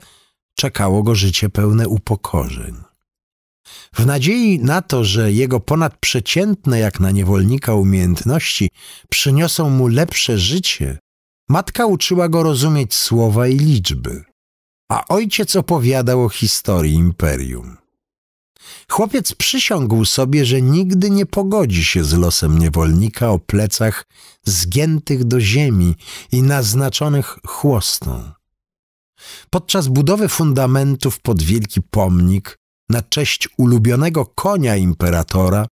czekało go życie pełne upokorzeń. W nadziei na to, że jego ponadprzeciętne jak na niewolnika umiejętności przyniosą mu lepsze życie, matka uczyła go rozumieć słowa i liczby, a ojciec opowiadał o historii imperium. Chłopiec przysiągł sobie, że nigdy nie pogodzi się z losem niewolnika o plecach zgiętych do ziemi i naznaczonych chłostą. Podczas budowy fundamentów pod wielki pomnik na cześć ulubionego konia imperatora,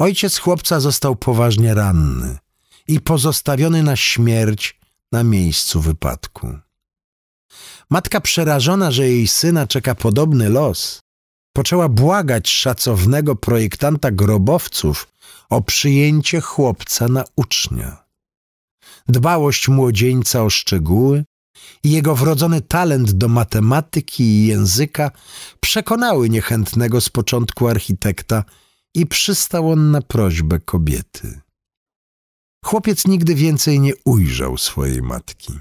ojciec chłopca został poważnie ranny i pozostawiony na śmierć na miejscu wypadku. Matka przerażona, że jej syna czeka podobny los, Poczęła błagać szacownego projektanta grobowców o przyjęcie chłopca na ucznia. Dbałość młodzieńca o szczegóły i jego wrodzony talent do matematyki i języka przekonały niechętnego z początku architekta i przystał on na prośbę kobiety. Chłopiec nigdy więcej nie ujrzał swojej matki.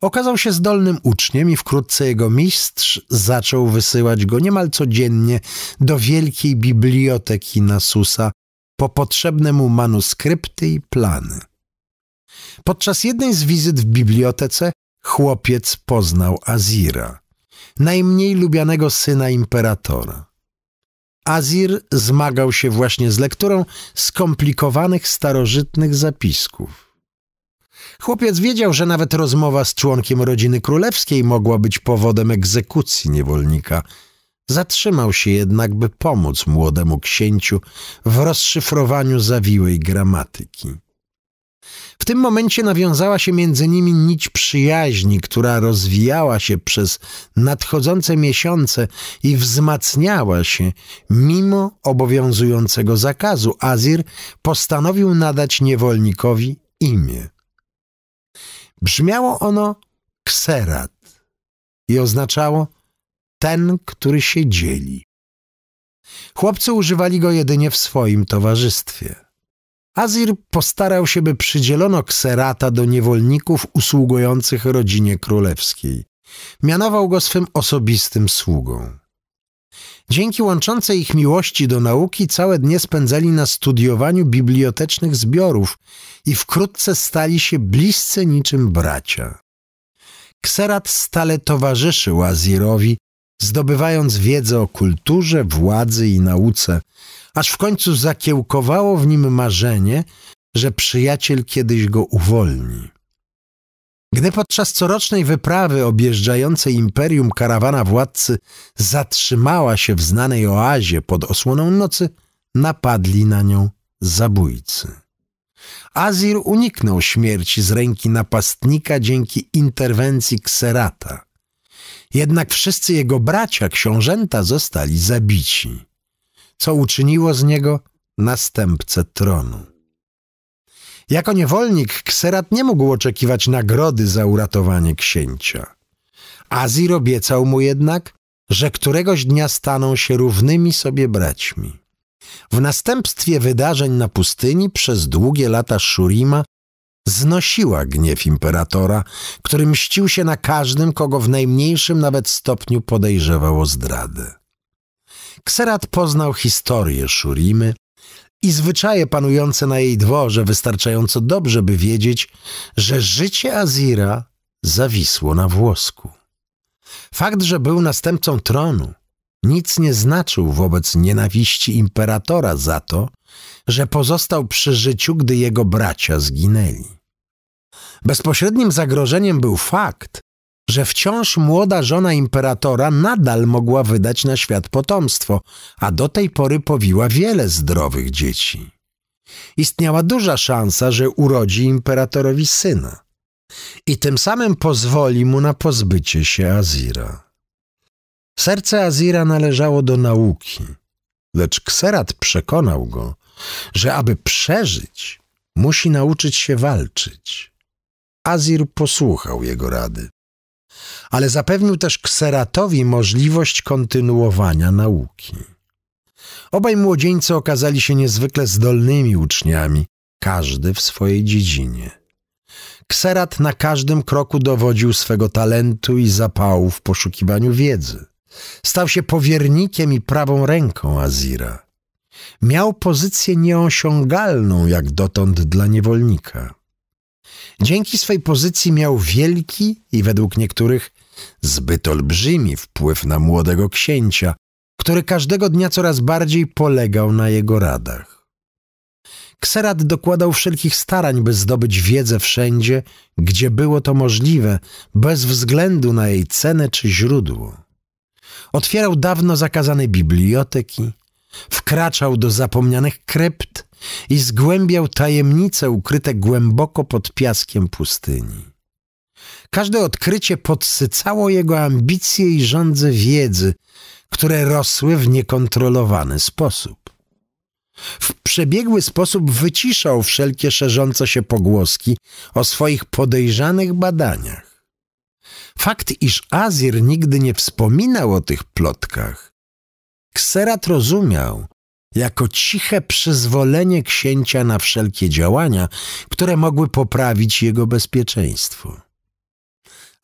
Okazał się zdolnym uczniem i wkrótce jego mistrz zaczął wysyłać go niemal codziennie do wielkiej biblioteki Nasusa po potrzebne mu manuskrypty i plany. Podczas jednej z wizyt w bibliotece chłopiec poznał Azira, najmniej lubianego syna imperatora. Azir zmagał się właśnie z lekturą skomplikowanych starożytnych zapisków. Chłopiec wiedział, że nawet rozmowa z członkiem rodziny królewskiej mogła być powodem egzekucji niewolnika. Zatrzymał się jednak, by pomóc młodemu księciu w rozszyfrowaniu zawiłej gramatyki. W tym momencie nawiązała się między nimi nić przyjaźni, która rozwijała się przez nadchodzące miesiące i wzmacniała się mimo obowiązującego zakazu. Azir postanowił nadać niewolnikowi imię. Brzmiało ono kserat i oznaczało ten, który się dzieli. Chłopcy używali go jedynie w swoim towarzystwie. Azir postarał się, by przydzielono kserata do niewolników usługujących rodzinie królewskiej. Mianował go swym osobistym sługą. Dzięki łączącej ich miłości do nauki całe dnie spędzali na studiowaniu bibliotecznych zbiorów i wkrótce stali się bliscy niczym bracia. Kserat stale towarzyszył Azirowi, zdobywając wiedzę o kulturze, władzy i nauce, aż w końcu zakiełkowało w nim marzenie, że przyjaciel kiedyś go uwolni. Gdy podczas corocznej wyprawy objeżdżającej imperium karawana władcy zatrzymała się w znanej oazie pod osłoną nocy, napadli na nią zabójcy. Azir uniknął śmierci z ręki napastnika dzięki interwencji Kserata. Jednak wszyscy jego bracia, książęta, zostali zabici, co uczyniło z niego następcę tronu. Jako niewolnik Kserat nie mógł oczekiwać nagrody za uratowanie księcia. Azir obiecał mu jednak, że któregoś dnia staną się równymi sobie braćmi. W następstwie wydarzeń na pustyni przez długie lata Szurima znosiła gniew imperatora, który mścił się na każdym, kogo w najmniejszym nawet stopniu podejrzewał o zdradę. Kserat poznał historię Szurimy, i zwyczaje panujące na jej dworze wystarczająco dobrze, by wiedzieć, że życie Azira zawisło na włosku. Fakt, że był następcą tronu, nic nie znaczył wobec nienawiści imperatora za to, że pozostał przy życiu, gdy jego bracia zginęli. Bezpośrednim zagrożeniem był fakt, że wciąż młoda żona imperatora nadal mogła wydać na świat potomstwo, a do tej pory powiła wiele zdrowych dzieci. Istniała duża szansa, że urodzi imperatorowi syna i tym samym pozwoli mu na pozbycie się Azira. Serce Azira należało do nauki, lecz Kserat przekonał go, że aby przeżyć, musi nauczyć się walczyć. Azir posłuchał jego rady ale zapewnił też Kseratowi możliwość kontynuowania nauki. Obaj młodzieńcy okazali się niezwykle zdolnymi uczniami, każdy w swojej dziedzinie. Kserat na każdym kroku dowodził swego talentu i zapału w poszukiwaniu wiedzy. Stał się powiernikiem i prawą ręką Azira. Miał pozycję nieosiągalną jak dotąd dla niewolnika. Dzięki swej pozycji miał wielki i według niektórych zbyt olbrzymi wpływ na młodego księcia, który każdego dnia coraz bardziej polegał na jego radach. Kserat dokładał wszelkich starań, by zdobyć wiedzę wszędzie, gdzie było to możliwe, bez względu na jej cenę czy źródło. Otwierał dawno zakazane biblioteki, wkraczał do zapomnianych krypt, i zgłębiał tajemnice ukryte głęboko pod piaskiem pustyni. Każde odkrycie podsycało jego ambicje i żądze wiedzy, które rosły w niekontrolowany sposób. W przebiegły sposób wyciszał wszelkie szerzące się pogłoski o swoich podejrzanych badaniach. Fakt, iż Azir nigdy nie wspominał o tych plotkach, Kserat rozumiał, jako ciche przyzwolenie księcia na wszelkie działania, które mogły poprawić jego bezpieczeństwo.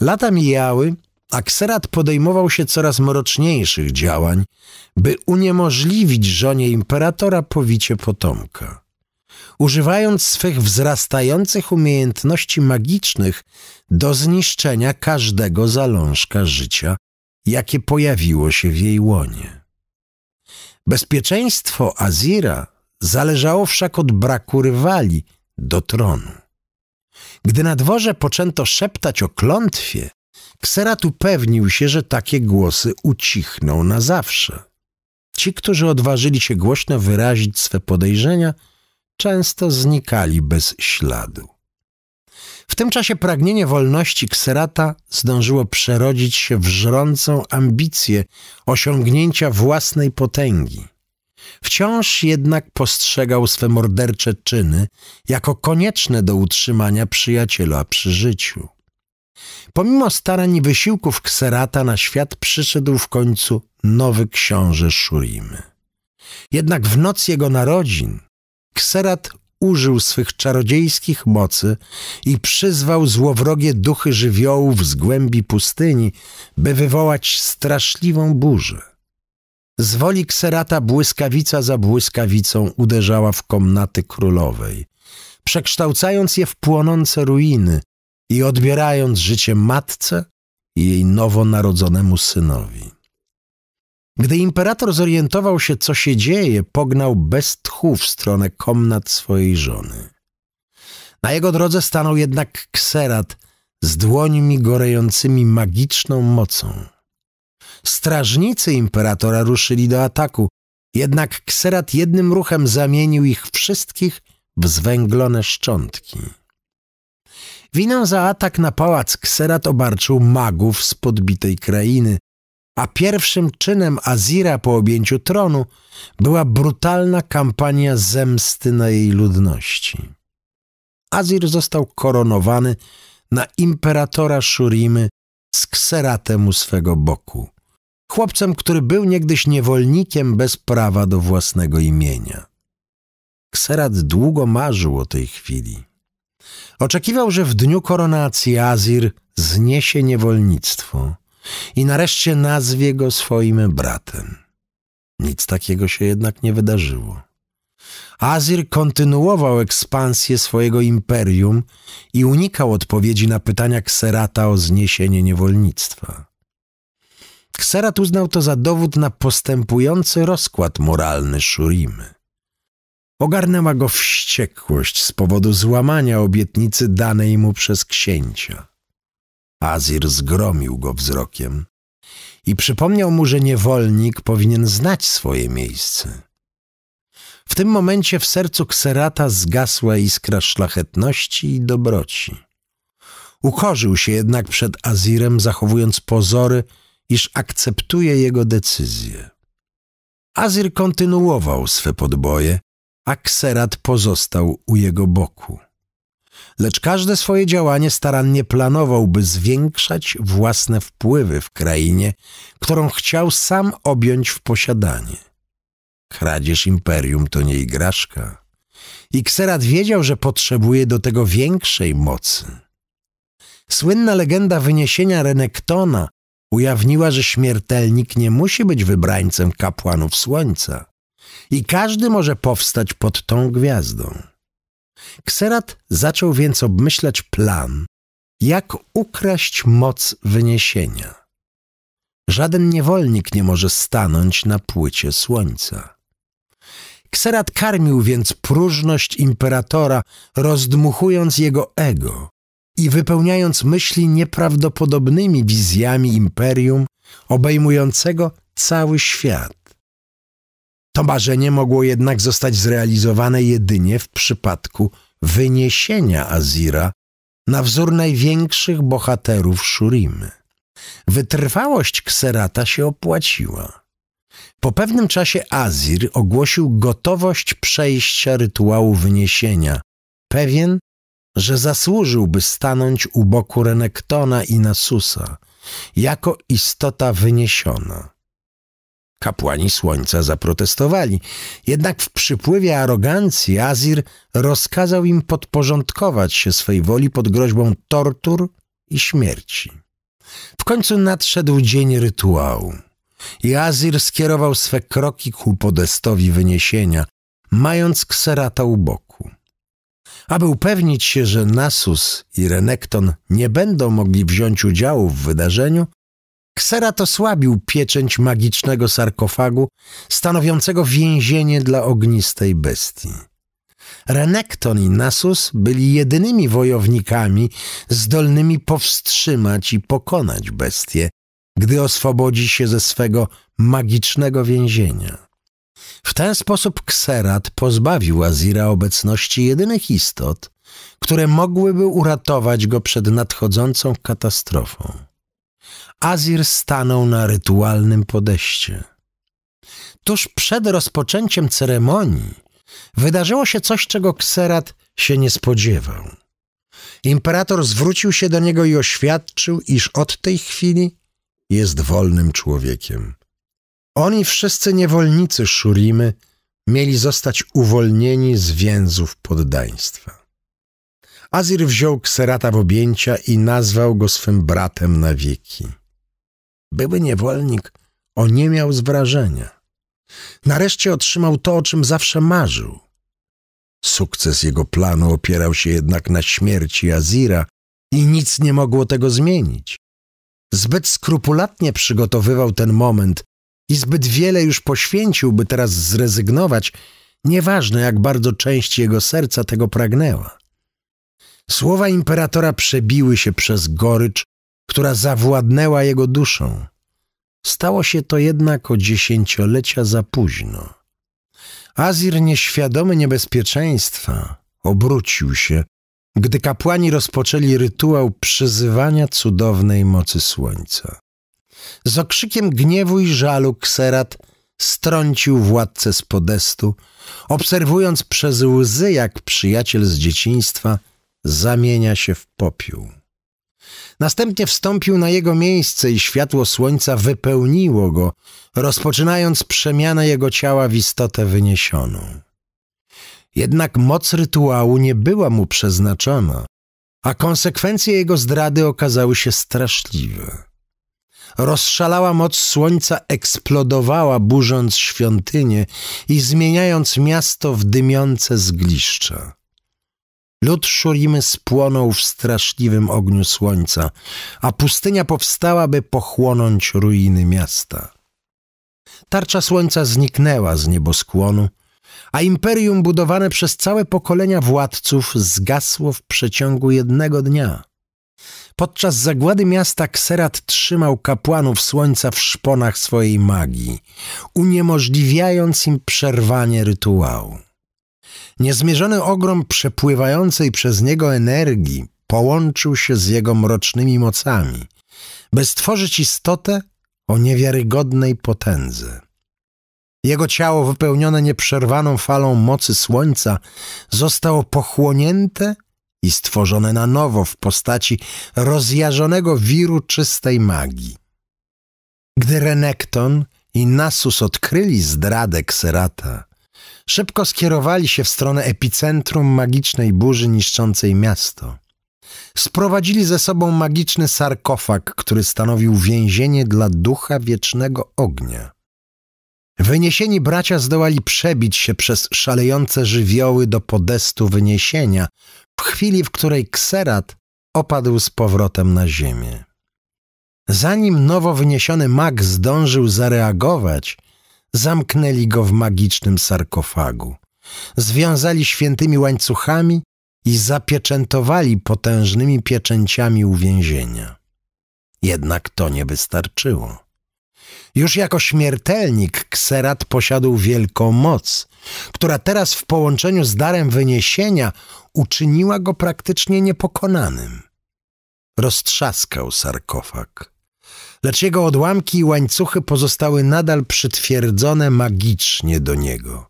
Lata mijały, a Kserat podejmował się coraz mroczniejszych działań, by uniemożliwić żonie imperatora powicie potomka. Używając swych wzrastających umiejętności magicznych do zniszczenia każdego zalążka życia, jakie pojawiło się w jej łonie. Bezpieczeństwo Azira zależało wszak od braku rywali do tronu. Gdy na dworze poczęto szeptać o klątwie, Kserat upewnił się, że takie głosy ucichną na zawsze. Ci, którzy odważyli się głośno wyrazić swe podejrzenia, często znikali bez śladu. W tym czasie pragnienie wolności Kserata zdążyło przerodzić się w żrącą ambicję osiągnięcia własnej potęgi. Wciąż jednak postrzegał swe mordercze czyny jako konieczne do utrzymania przyjaciela przy życiu. Pomimo starań i wysiłków Kserata na świat przyszedł w końcu nowy książę Szurimy. Jednak w noc jego narodzin Kserat użył swych czarodziejskich mocy i przyzwał złowrogie duchy żywiołów z głębi pustyni, by wywołać straszliwą burzę. Z woli kserata błyskawica za błyskawicą uderzała w komnaty królowej, przekształcając je w płonące ruiny i odbierając życie matce i jej nowonarodzonemu synowi. Gdy imperator zorientował się, co się dzieje, pognał bez tchu w stronę komnat swojej żony. Na jego drodze stanął jednak kserat z dłońmi gorejącymi magiczną mocą. Strażnicy imperatora ruszyli do ataku, jednak kserat jednym ruchem zamienił ich wszystkich w zwęglone szczątki. Winę za atak na pałac kserat obarczył magów z podbitej krainy, a pierwszym czynem Azira po objęciu tronu była brutalna kampania zemsty na jej ludności. Azir został koronowany na imperatora Szurimy z kseratem u swego boku, chłopcem, który był niegdyś niewolnikiem bez prawa do własnego imienia. Kserat długo marzył o tej chwili. Oczekiwał, że w dniu koronacji Azir zniesie niewolnictwo – i nareszcie nazwie go swoim bratem. Nic takiego się jednak nie wydarzyło. Azir kontynuował ekspansję swojego imperium i unikał odpowiedzi na pytania Kserata o zniesienie niewolnictwa. Kserat uznał to za dowód na postępujący rozkład moralny Szurimy. Ogarnęła go wściekłość z powodu złamania obietnicy danej mu przez księcia. Azir zgromił go wzrokiem i przypomniał mu, że niewolnik powinien znać swoje miejsce. W tym momencie w sercu kserata zgasła iskra szlachetności i dobroci. Ukorzył się jednak przed Azirem, zachowując pozory, iż akceptuje jego decyzję. Azir kontynuował swe podboje, a kserat pozostał u jego boku lecz każde swoje działanie starannie planował, by zwiększać własne wpływy w krainie, którą chciał sam objąć w posiadanie. Kradzież imperium to nie igraszka. Ikserat wiedział, że potrzebuje do tego większej mocy. Słynna legenda wyniesienia Renektona ujawniła, że śmiertelnik nie musi być wybrańcem kapłanów słońca i każdy może powstać pod tą gwiazdą. Kserat zaczął więc obmyślać plan, jak ukraść moc wyniesienia. Żaden niewolnik nie może stanąć na płycie słońca. Kserat karmił więc próżność imperatora, rozdmuchując jego ego i wypełniając myśli nieprawdopodobnymi wizjami imperium obejmującego cały świat. To marzenie mogło jednak zostać zrealizowane jedynie w przypadku wyniesienia Azira na wzór największych bohaterów Shurimy. Wytrwałość Kserata się opłaciła. Po pewnym czasie Azir ogłosił gotowość przejścia rytuału wyniesienia, pewien, że zasłużyłby stanąć u boku Renektona i Nasusa, jako istota wyniesiona. Kapłani Słońca zaprotestowali. Jednak w przypływie arogancji Azir rozkazał im podporządkować się swej woli pod groźbą tortur i śmierci. W końcu nadszedł dzień rytuału i Azir skierował swe kroki ku podestowi wyniesienia, mając kserata u boku. Aby upewnić się, że Nasus i Renekton nie będą mogli wziąć udziału w wydarzeniu, Ksera to słabił pieczęć magicznego sarkofagu, stanowiącego więzienie dla ognistej bestii. Renekton i Nasus byli jedynymi wojownikami zdolnymi powstrzymać i pokonać bestię, gdy oswobodzi się ze swego magicznego więzienia. W ten sposób Kserat pozbawił Azira obecności jedynych istot, które mogłyby uratować go przed nadchodzącą katastrofą. Azir stanął na rytualnym podejście. Tuż przed rozpoczęciem ceremonii wydarzyło się coś, czego Kserat się nie spodziewał. Imperator zwrócił się do niego i oświadczył, iż od tej chwili jest wolnym człowiekiem. Oni wszyscy niewolnicy Szurimy mieli zostać uwolnieni z więzów poddaństwa. Azir wziął kserata w objęcia i nazwał go swym bratem na wieki. Były niewolnik oniemiał z wrażenia. Nareszcie otrzymał to, o czym zawsze marzył. Sukces jego planu opierał się jednak na śmierci Azira i nic nie mogło tego zmienić. Zbyt skrupulatnie przygotowywał ten moment i zbyt wiele już poświęcił, by teraz zrezygnować, nieważne jak bardzo część jego serca tego pragnęła. Słowa imperatora przebiły się przez gorycz, która zawładnęła jego duszą. Stało się to jednak o dziesięciolecia za późno. Azir, nieświadomy niebezpieczeństwa, obrócił się, gdy kapłani rozpoczęli rytuał przyzywania cudownej mocy słońca. Z okrzykiem gniewu i żalu kserat strącił władcę z podestu, obserwując przez łzy, jak przyjaciel z dzieciństwa – zamienia się w popiół. Następnie wstąpił na jego miejsce i światło słońca wypełniło go, rozpoczynając przemianę jego ciała w istotę wyniesioną. Jednak moc rytuału nie była mu przeznaczona, a konsekwencje jego zdrady okazały się straszliwe. Rozszalała moc słońca eksplodowała, burząc świątynię i zmieniając miasto w dymiące zgliszcza. Lud Szurimy spłonął w straszliwym ogniu słońca, a pustynia powstała, by pochłonąć ruiny miasta. Tarcza słońca zniknęła z nieboskłonu, a imperium budowane przez całe pokolenia władców zgasło w przeciągu jednego dnia. Podczas zagłady miasta Kserat trzymał kapłanów słońca w szponach swojej magii, uniemożliwiając im przerwanie rytuału. Niezmierzony ogrom przepływającej przez niego energii połączył się z jego mrocznymi mocami, by stworzyć istotę o niewiarygodnej potędze. Jego ciało, wypełnione nieprzerwaną falą mocy słońca, zostało pochłonięte i stworzone na nowo w postaci rozjarzonego wiru czystej magii. Gdy Renekton i Nasus odkryli zdradę Kserata, szybko skierowali się w stronę epicentrum magicznej burzy niszczącej miasto. Sprowadzili ze sobą magiczny sarkofag, który stanowił więzienie dla ducha wiecznego ognia. Wyniesieni bracia zdołali przebić się przez szalejące żywioły do podestu wyniesienia, w chwili, w której kserat opadł z powrotem na ziemię. Zanim nowo wyniesiony mag zdążył zareagować – zamknęli go w magicznym sarkofagu. Związali świętymi łańcuchami i zapieczętowali potężnymi pieczęciami uwięzienia. Jednak to nie wystarczyło. Już jako śmiertelnik Kserat posiadł wielką moc, która teraz w połączeniu z darem wyniesienia uczyniła go praktycznie niepokonanym. Roztrzaskał sarkofag lecz jego odłamki i łańcuchy pozostały nadal przytwierdzone magicznie do niego.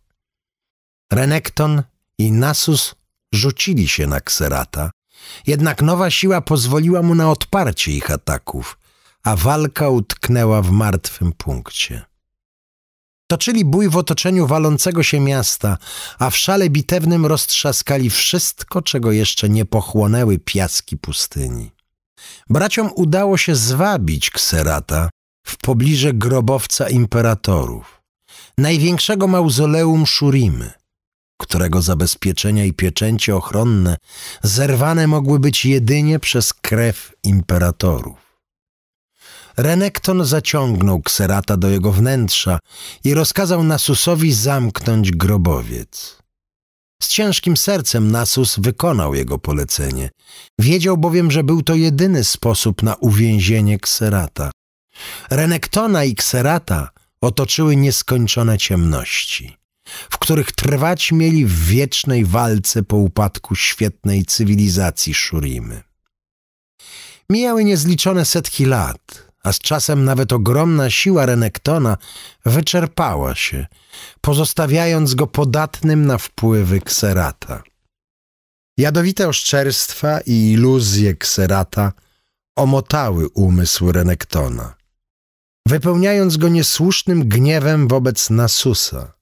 Renekton i Nasus rzucili się na Kserata, jednak nowa siła pozwoliła mu na odparcie ich ataków, a walka utknęła w martwym punkcie. Toczyli bój w otoczeniu walącego się miasta, a w szale bitewnym roztrzaskali wszystko, czego jeszcze nie pochłonęły piaski pustyni. Braciom udało się zwabić kserata w pobliże grobowca imperatorów, największego mauzoleum Szurimy, którego zabezpieczenia i pieczęcie ochronne zerwane mogły być jedynie przez krew imperatorów. Renekton zaciągnął kserata do jego wnętrza i rozkazał Nasusowi zamknąć grobowiec. Z ciężkim sercem Nasus wykonał jego polecenie. Wiedział bowiem, że był to jedyny sposób na uwięzienie Kserata. Renektona i Kserata otoczyły nieskończone ciemności, w których trwać mieli w wiecznej walce po upadku świetnej cywilizacji Szurimy. Mijały niezliczone setki lat – a z czasem nawet ogromna siła Renektona wyczerpała się, pozostawiając go podatnym na wpływy kserata. Jadowite oszczerstwa i iluzje kserata omotały umysł Renektona, wypełniając go niesłusznym gniewem wobec Nasusa,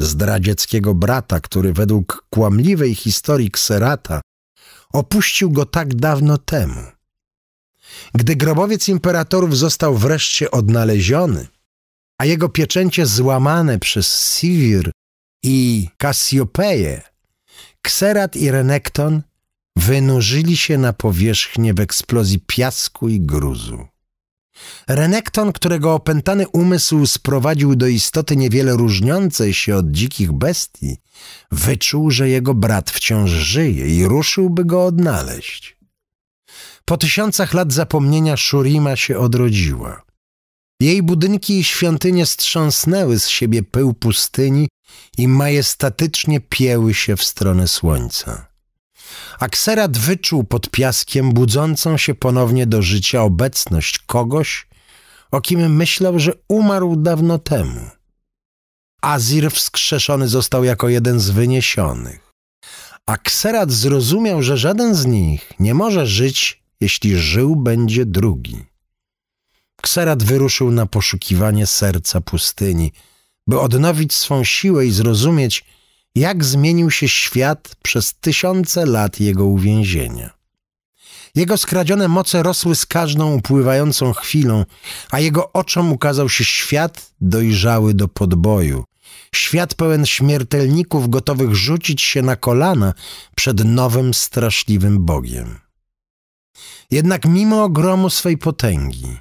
zdradzieckiego brata, który według kłamliwej historii kserata opuścił go tak dawno temu. Gdy grobowiec imperatorów został wreszcie odnaleziony, a jego pieczęcie złamane przez Sivir i Kasiopeję, Kserat i Renekton wynurzyli się na powierzchnię w eksplozji piasku i gruzu. Renekton, którego opętany umysł sprowadził do istoty niewiele różniącej się od dzikich bestii, wyczuł, że jego brat wciąż żyje i ruszyłby go odnaleźć. Po tysiącach lat zapomnienia Szurima się odrodziła. Jej budynki i świątynie strząsnęły z siebie pył pustyni i majestatycznie pieły się w stronę słońca. Akserat wyczuł pod piaskiem budzącą się ponownie do życia obecność kogoś, o kim myślał, że umarł dawno temu. Azir wskrzeszony został jako jeden z wyniesionych. Akserat zrozumiał, że żaden z nich nie może żyć jeśli żył będzie drugi. Kserat wyruszył na poszukiwanie serca pustyni, by odnowić swą siłę i zrozumieć, jak zmienił się świat przez tysiące lat jego uwięzienia. Jego skradzione moce rosły z każdą upływającą chwilą, a jego oczom ukazał się świat dojrzały do podboju. Świat pełen śmiertelników gotowych rzucić się na kolana przed nowym straszliwym Bogiem. Jednak mimo ogromu swej potęgi,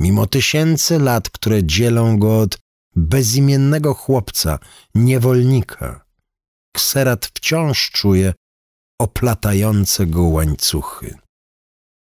mimo tysięcy lat, które dzielą go od bezimiennego chłopca, niewolnika, kserat wciąż czuje oplatające go łańcuchy.